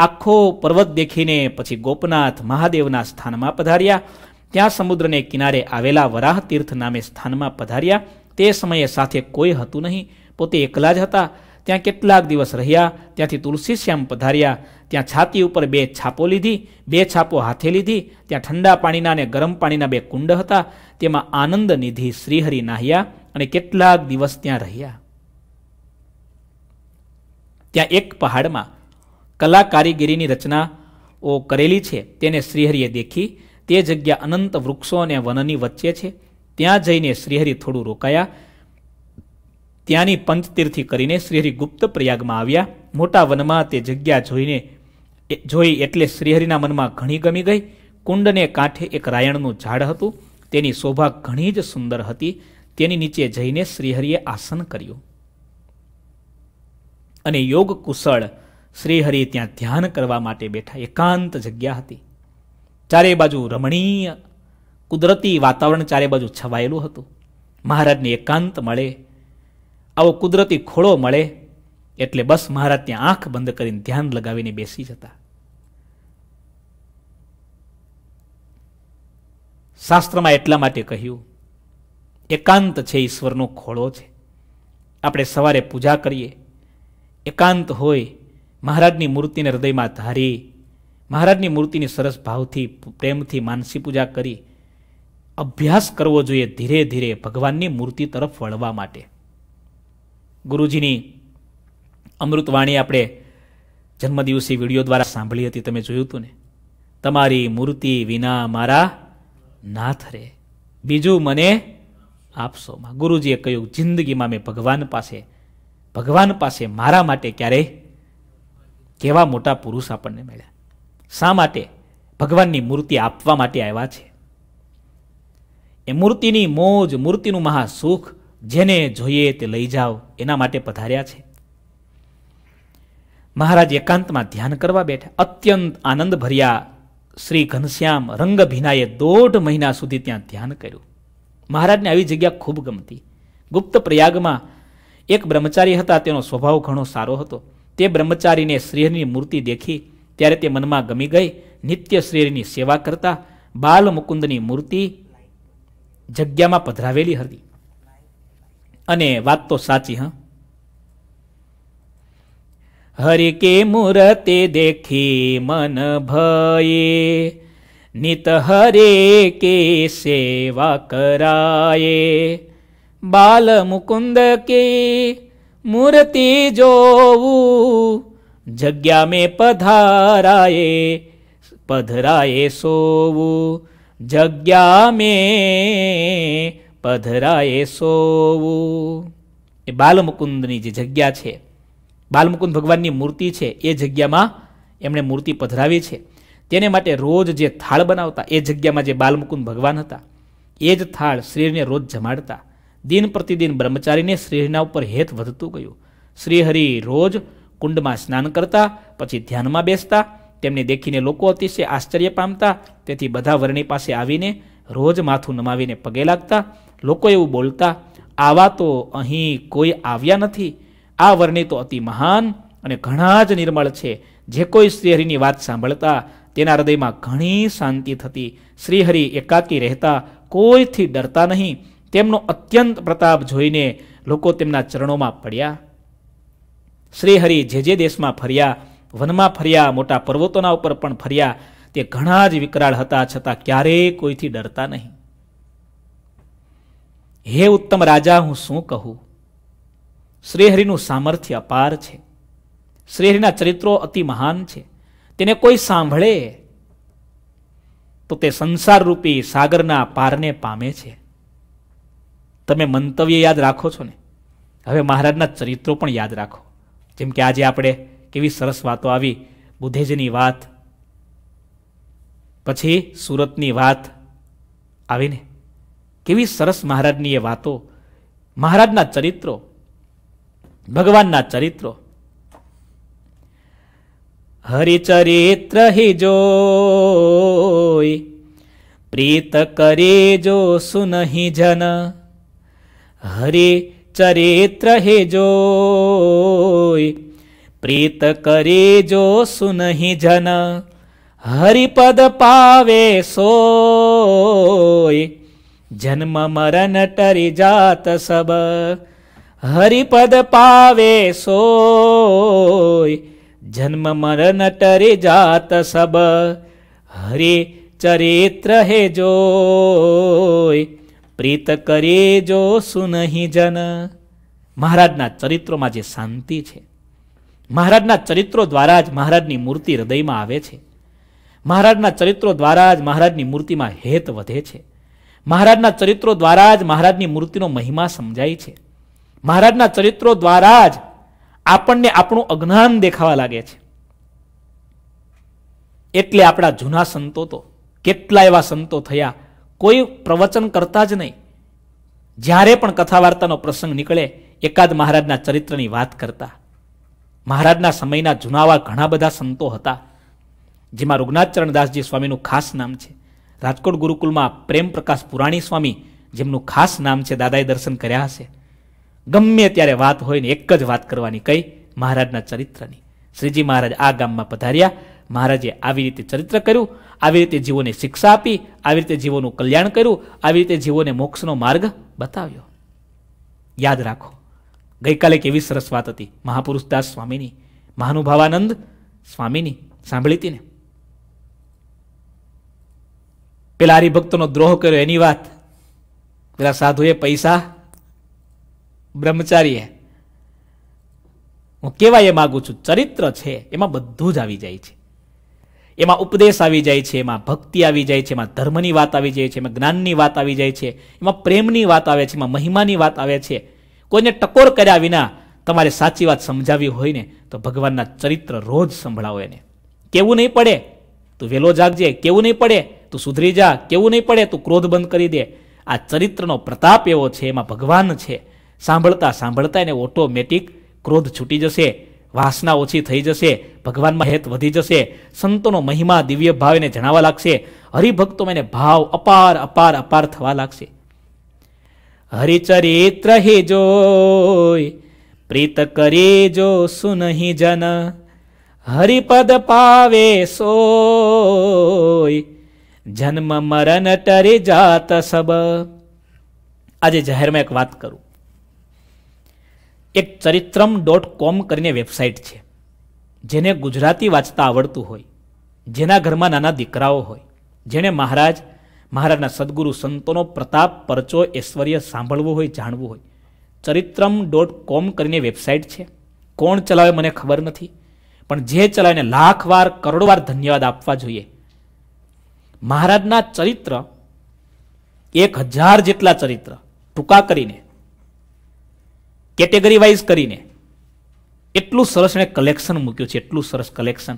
આખો પર્વત દેખીને પછી ગોપનાથ મહાદેવના સ્થાનમાં પધાર્યા ત્યાં સમુદ્રને કિનારે આવેલા વરાહ તીર્થ નામે સ્થાનમાં પધાર્યા તે સમયે સાથે કોઈ હતું નહીં પોતે એકલા જ હતા ત્યાં કેટલાક દિવસ રહ્યા ત્યાંથી તુલસી શ્યામ પધાર્યા ત્યાં છાતી ઉપર બે છાપો લીધી બે છાપો હાથે લીધી ત્યાં ઠંડા પાણીના અને ગરમ પાણીના બે કુંડ હતા તેમાં આનંદ નિધિ શ્રીહરિ નાહ્યા અને કેટલાક દિવસ ત્યાં રહ્યા ત્યાં એક પહાડમાં કલા કારીગીરીની રચનાઓ કરેલી છે તેને શ્રીહરિએ દેખી તે જગ્યા અનંત વૃક્ષો અને વનની વચ્ચે છે ત્યાં જઈને શ્રીહરિ થોડું રોકાયા ત્યાંની પંચતીર્થી કરીને શ્રીહરિ ગુપ્ત પ્રયાગમાં આવ્યા મોટા વનમાં તે જગ્યા જોઈને જોઈ એટલે શ્રીહરિના મનમાં ઘણી ગમી ગઈ કુંડને કાંઠે એક રાયણનું ઝાડ હતું તેની શોભા ઘણી જ સુંદર હતી તેની નીચે જઈને શ્રીહરિએ આસન કર્યું અને યોગ કુશળ શ્રીહરિ ત્યાં ધ્યાન કરવા માટે બેઠા એકાંત જગ્યા હતી ચારે બાજુ રમણીય કુદરતી વાતાવરણ ચારે બાજુ છવાયેલું હતું મહારાજને એકાંત મળે આવો કુદરતી ખોળો મળે એટલે બસ મહારાજ ત્યાં આંખ બંધ કરીને ધ્યાન લગાવીને બેસી જતા શાસ્ત્રમાં એટલા માટે કહ્યું એકાંત છે ઈશ્વરનો ખોળો છે આપણે સવારે પૂજા કરીએ એકાંત હોય મહારાજની મૂર્તિને હૃદયમાં ધારી મહારાજની મૂર્તિની સરસ ભાવથી પ્રેમથી માનસી પૂજા કરી અભ્યાસ કરવો જોઈએ ધીરે ધીરે ભગવાનની મૂર્તિ તરફ વળવા માટે ગુરુજીની અમૃતવાણી આપણે જન્મદિવસી વિડીયો દ્વારા સાંભળી હતી તમે જોયું હતું ને તમારી મૂર્તિ વિના મારા નાથ રે બીજું મને આપસોમાં ગુરુજીએ કહ્યું જિંદગીમાં મેં ભગવાન પાસે ભગવાન પાસે મારા માટે ક્યારેય કેવા મોટા પુરુષ આપણને મળ્યા શા માટે ભગવાનની મૂર્તિ આપવા માટે આવ્યા છે એ મૂર્તિની મોજ મૂર્તિનું મહાસુખ જેને જોઈએ તે લઈ જાઓ એના માટે પધાર્યા છે મહારાજ એકાંતમાં ધ્યાન કરવા બેઠા અત્યંત આનંદ ભર્યા શ્રી ઘનશ્યામ રંગભીનાએ દોઢ મહિના સુધી ત્યાં ધ્યાન કર્યું મહારાજને આવી જગ્યા ખૂબ ગમતી ગુપ્ત પ્રયાગમાં એક બ્રહ્મચારી હતા તેનો સ્વભાવ ઘણો સારો હતો તે બ્રહ્મચારીને શ્રીહરિની મૂર્તિ દેખી ત્યારે તે મનમાં ગમી ગઈ નિત્ય શ્રીહરિની સેવા કરતા બાલ મુકુંદની મૂર્તિ જગ્યામાં પધરાવેલી હતી અને વાત તો સાચી હા હરિ કે મૂર્તિ દેખી મન ભયે નિત હરે કે સેવા કરાયે બાલ મુકુંદ કે મૂર્તિ જોવું જગ્યા મેં પધારાયે પધરાયે સોવું જગ્યા મેં પધરાએ સોવું એ બાલમુકુંદની જે જગ્યા છે બાલમુકુંદ ભગવાનની મૂર્તિ છે એ જગ્યામાં એમણે મૂર્તિ પધરાવી છે તેને માટે રોજ જે થાળ બનાવતા એ જગ્યામાં જે બાલમુકુંદ ભગવાન હતા એ જ થાળ શ્રીને રોજ જમાડતા દિન પ્રતિદિન બ્રહ્મચારીને શ્રીના ઉપર હેત વધતું ગયું શ્રીહરિ રોજ કુંડમાં સ્નાન કરતા પછી ધ્યાનમાં બેસતા તેમને દેખીને લોકો અતિશય આશ્ચર્ય પામતા તેથી બધા વર્ણી પાસે આવીને રોજ માથું નમાવીને પગે લાગતા લોકો એવું બોલતા આવા તો અહીં કોઈ આવ્યા નથી આ વર્ણિ તો અતિ મહાન અને ઘણા જ નિર્મળ છે જે કોઈ શ્રીહરિની વાત સાંભળતા તેના હૃદયમાં ઘણી શાંતિ થતી શ્રીહરિ એકાકી રહેતા કોઈથી ડરતા નહીં તેમનો અત્યંત પ્રતાપ જોઈને લોકો તેમના ચરણોમાં પડ્યા શ્રીહરિ જે જે દેશમાં ફર્યા વનમાં ફર્યા મોટા પર્વતોના ઉપર પણ ફર્યા તે ઘણા જ વિકરાળ હતા છતાં ક્યારેય કોઈથી ડરતા નહીં હે ઉત્તમ રાજા હું શું કહું શ્રીહરિનું સામર્થ્ય અપાર છે શ્રીહરિના ચરિત્રો અતિ મહાન છે તેને કોઈ સાંભળે તો તે સંસારરૂપી સાગરના પારને પામે છે તમે મંતવ્ય યાદ રાખો છો ને હવે મહારાજના ચરિત્રો પણ યાદ રાખો જેમ કે આજે આપણે કેવી સરસ વાતો આવી બુધેજની વાત પછી સુરતની વાત આવીને કેવી સરસ મહારાજની એ વાતો મહારાજના ચરિત્રો ભગવાનના ચરિત્રો હરિચરિત્ર હિ જોય પ્રીત કરે જો સુનહી જન હરે હે જોય પ્રીત કરે જો સુનહી જન હરિપદ પાવે સોય જન્મ મરણ ટરી જાત સબ હરિપદ પાવે સોય જન્મ મરણ ટરી જાત સબ હરે ચરિત્ર હે જોય પ્રીત કરે જો સુનહી જન મહારાજના ચરિત્રોમાં જે શાંતિ છે મહારાજના ચરિત્રો દ્વારા જ મહારાજની મૂર્તિ હૃદયમાં આવે છે મહારાજના ચરિત્રો દ્વારા જ મહારાજની મૂર્તિમાં હેત વધે છે મહારાજના ચરિત્રો દ્વારા જ મહારાજની મૂર્તિનો મહિમા સમજાય છે મહારાજના ચરિત્રો દ્વારા જ આપણને આપણું અજ્ઞાન દેખાવા લાગે છે એટલે આપણા જૂના સંતો તો કેટલા એવા સંતો થયા કોઈ પ્રવચન કરતા જ નહીં જ્યારે પણ કથા વાર્તાનો પ્રસંગ નીકળે એકાદ મહારાજના ચરિત્રની વાત કરતા મહારાજના સમયના જૂનાવા ઘણા બધા સંતો હતા જેમાં રૂગનાથ ચરણદાસજી સ્વામીનું ખાસ નામ છે રાજકોટ ગુરુકુલમાં પ્રેમ પ્રકાશ પુરાણી સ્વામી જેમનું ખાસ નામ છે દાદાએ દર્શન કર્યા હશે ગમે ત્યારે વાત હોય ને એક જ વાત કરવાની કઈ મહારાજના ચરિત્રની શ્રીજી મહારાજ આ ગામમાં પધાર્યા મહારાજે આવી રીતે ચરિત્ર કર્યું આવી રીતે જીવોને શિક્ષા આપી આવી રીતે જીવોનું કલ્યાણ કર્યું આવી રીતે જીવોને મોક્ષનો માર્ગ બતાવ્યો યાદ રાખો ગઈકાલે કેવી સરસ વાત હતી મહાપુરુષદાસ સ્વામીની મહાનુભાવાનંદ સ્વામીની સાંભળી હતી ને પેલા હરિભક્તોનો દ્રોહ કર્યો એની વાત પેલા સાધુએ પૈસા બ્રહ્મચારીએ હું કહેવાય એ માગું છું ચરિત્ર છે એમાં બધું જ આવી જાય છે એમાં ઉપદેશ આવી જાય છે એમાં ભક્તિ આવી જાય છે એમાં ધર્મની વાત આવી જાય છે એમાં જ્ઞાનની વાત આવી જાય છે એમાં પ્રેમની વાત આવે છે એમાં મહિમાની વાત આવે છે કોઈને ટકોર કર્યા વિના તમારે સાચી વાત સમજાવી હોય ને તો ભગવાનના ચરિત્ર રોજ સંભળાવો એને કેવું નહીં પડે તું વહેલો જાગજે કેવું નહીં પડે તું સુધરી જા કેવું નહીં પડે તું ક્રોધ બંધ કરી દે આ ચરિત્રનો પ્રતાપ એવો છે એમાં ભગવાન છે સાંભળતા સાંભળતા એને ઓટોમેટિક ક્રોધ છૂટી જશે વાસના ઓછી થઈ જશે ભગવાનમાં હેત વધી જશે સંતોનો મહિમા દિવ્ય ભાવ એને જણાવા લાગશે હરિભક્તો એને ભાવ અપાર અપાર અપાર થવા લાગશે હરિચરિત્ર હે જોય પ્રીત કરે જો સુનહી જન હરિપદ પાવે સોય જન્મ મરણ ટરે જાત સબ આજે જાહેરમાં એક વાત કરું એક ચરિત્રમ ડોટ કોમ કરીને વેબસાઇટ છે જેને ગુજરાતી વાંચતા આવડતું હોય જેના ઘરમાં નાના દીકરાઓ હોય જેણે મહારાજ મહારાજના સદગુરુ સંતોનો પ્રતાપ પરચો ઐશ્વર્ય સાંભળવું હોય જાણવું હોય ચરિત્રમ ડોટ કોમ કરીને વેબસાઇટ છે કોણ ચલાવે મને ખબર નથી પણ જે ચલાવીને લાખ વાર કરોડો વાર ધન્યવાદ આપવા જોઈએ મહારાજના ચરિત્ર એક હજાર જેટલા ચરિત્ર ટૂંકા કરીને કેટેગરી વાઇઝ કરીને એટલું સરસ એણે કલેક્શન મૂક્યું છે એટલું સરસ કલેક્શન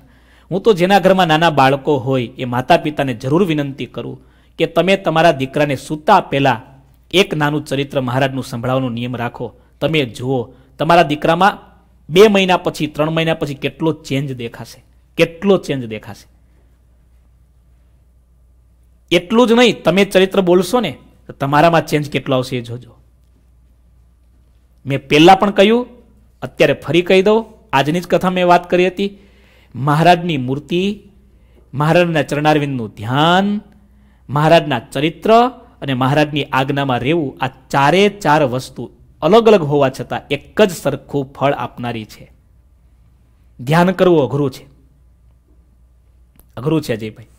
હું તો જેના ઘરમાં નાના બાળકો હોય એ માતા પિતાને જરૂર વિનંતી કરું કે તમે તમારા દીકરાને સૂતા પહેલાં એક નાનું ચરિત્ર મહારાજનું સંભળાવવાનો નિયમ રાખો તમે જુઓ તમારા દીકરામાં બે મહિના પછી ત્રણ મહિના પછી કેટલો ચેન્જ દેખાશે કેટલો ચેન્જ દેખાશે એટલું જ નહીં તમે ચરિત્ર બોલશો ને તો તમારામાં ચેન્જ કેટલો આવશે એ જોજો મેં પહેલા પણ કહ્યું અત્યારે ફરી કહી દઉં આજની જ કથા મેં વાત કરી હતી મહારાજની મૂર્તિ મહારાજના ચરણારવિંદનું ધ્યાન મહારાજના ચરિત્ર અને મહારાજની આજ્ઞામાં રહેવું આ ચારે ચાર વસ્તુ અલગ અલગ હોવા છતાં એક જ સરખું ફળ આપનારી છે ધ્યાન કરવું અઘરું છે અઘરું છે અજયભાઈ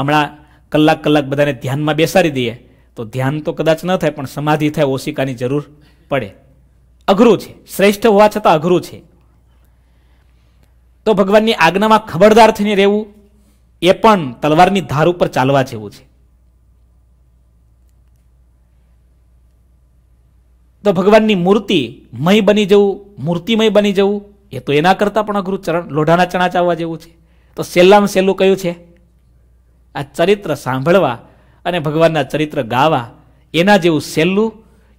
હમણાં કલાક કલાક બધાને ધ્યાનમાં બેસાડી દઈએ તો ધ્યાન તો કદાચ ન થાય પણ સમાધિ થાય ઓશિકાની જરૂર પડે અઘરું છે શ્રેષ્ઠ હોવા છતાં અઘરું છે તો ભગવાનની આજ્ઞામાં ખબરદાર થઈને રહેવું એ પણ તલવારની ધાર ઉપર ચાલવા જેવું છે તો ભગવાનની મૂર્તિ મય બની જવું મૂર્તિમય બની જવું એ તો એના કરતાં પણ અઘરું ચરણ લોઢાના ચણા ચાવવા જેવું છે તો સહેલામાં સહેલું કયું છે આ ચરિત્ર સાંભળવા અને ભગવાનના ચરિત્ર ગાવા એના જેવું સહેલું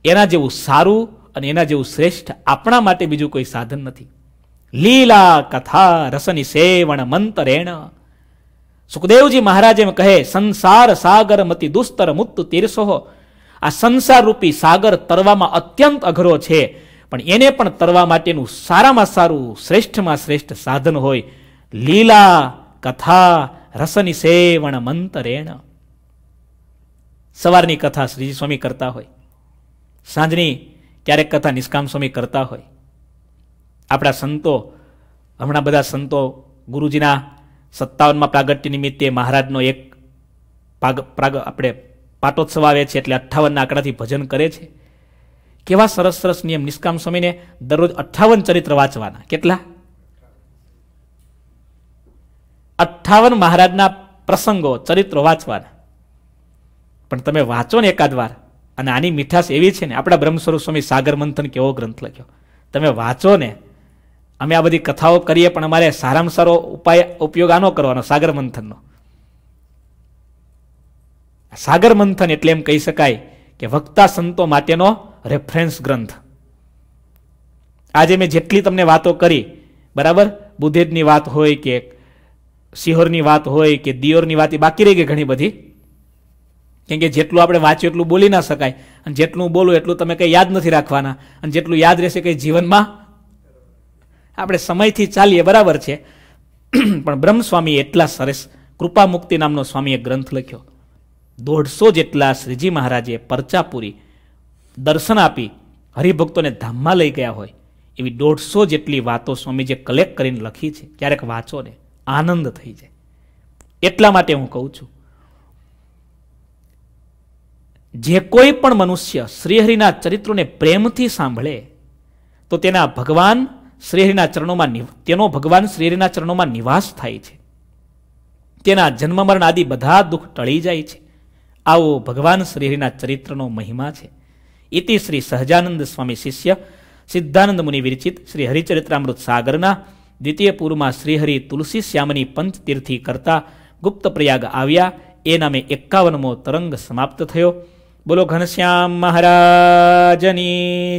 એના જેવું સારું અને એના જેવું શ્રેષ્ઠ આપણા માટે બીજું કોઈ સાધન નથી લીલા કથા રસની સેવણ મંતરેણ સુખદેવજી મહારાજ એમ કહે સંસાર સાગર મતિ દુસ્તર મુક્ત તીરસો આ સંસાર રૂપી સાગર તરવામાં અત્યંત અઘરો છે પણ એને પણ તરવા માટેનું સારામાં સારું શ્રેષ્ઠમાં શ્રેષ્ઠ સાધન હોય લીલા કથા રસની સેવણ મંતરેણ સવારની કથા શ્રીજી સ્વામી કરતા હોય સાંજની ક્યારેક કથા નિષ્કામ સ્વામી કરતા હોય આપણા સંતો હમણાં બધા સંતો ગુરુજીના સત્તાવનમાં પ્રાગટ્ય નિમિત્તે મહારાજનો એક પાગ પ્રાગ આપણે પાટોત્સવ આવે છે એટલે અઠ્ઠાવનના આંકડાથી ભજન કરે છે કેવા સરસ સરસ નિયમ નિષ્કામ સ્વામીને દરરોજ અઠ્ઠાવન ચરિત્ર વાંચવાના કેટલા અઠાવન મહારાજના પ્રસંગો ચરિત્રો વાંચવાના પણ તમે વાંચો ને એકાદ વાર અને આની મીઠાશ એવી છે ને આપણા બ્રહ્મસ્વરૂપ સ્વામી સાગર મંથન કેવો ગ્રંથ લખ્યો તમે વાંચો ને અમે આ બધી કથાઓ કરીએ પણ અમારે સારામાં સારો ઉપાય ઉપયોગ આનો કરવાનો સાગર મંથનનો સાગર મંથન એટલે એમ કહી શકાય કે વક્તા સંતો માટેનો રેફરન્સ ગ્રંથ આજે મેં જેટલી તમને વાતો કરી બરાબર બુધેજની વાત હોય કે સિહોરની વાત હોય કે દિયોરની વાત એ બાકી રહી ગઈ ઘણી બધી કેમ કે જેટલું આપણે વાંચ્યું એટલું બોલી ના શકાય અને જેટલું બોલું એટલું તમે કંઈ યાદ નથી રાખવાના અને જેટલું યાદ રહેશે કંઈ જીવનમાં આપણે સમયથી ચાલીએ બરાબર છે પણ બ્રહ્મસ્વામી એટલા સરસ કૃપા મુક્તિ નામનો સ્વામીએ ગ્રંથ લખ્યો દોઢસો જેટલા શ્રીજી મહારાજે પરચા પૂરી દર્શન આપી હરિભક્તોને ધામમાં લઈ ગયા હોય એવી દોઢસો જેટલી વાતો સ્વામી જે કલેક્ટ કરીને લખી છે ક્યારેક વાંચો ને આનંદ થઈ જાય એટલા માટે હું કહું છું જે કોઈ પણ મનુષ્ય શ્રીહરિના ચરિત્રોને પ્રેમથી સાંભળે તો તેના ભગવાન શ્રીહરિના ચરણોમાં તેનો ભગવાન શ્રીહરિના ચરણોમાં નિવાસ થાય છે તેના જન્મમરણ આદિ બધા દુઃખ ટળી જાય છે આવો ભગવાન શ્રીહરિના ચરિત્રનો મહિમા છે ઇતિ શ્રી સહજાનંદ સ્વામી શિષ્ય સિદ્ધાનંદ મુનિ વિરચિત શ્રી હરિચરિત્રામૃત સાગરના દ્વિતીય દ્વિતીયપુરમાં શ્રીહરિ તુલસી શ્યામની પંચતીર્થી કરતા ગુપ્ત પ્રયાગ આવ્યા એ નામે એકાવનમો તરંગ સમાપ્ત થયો બોલો ઘનશ્યામ મહારાજની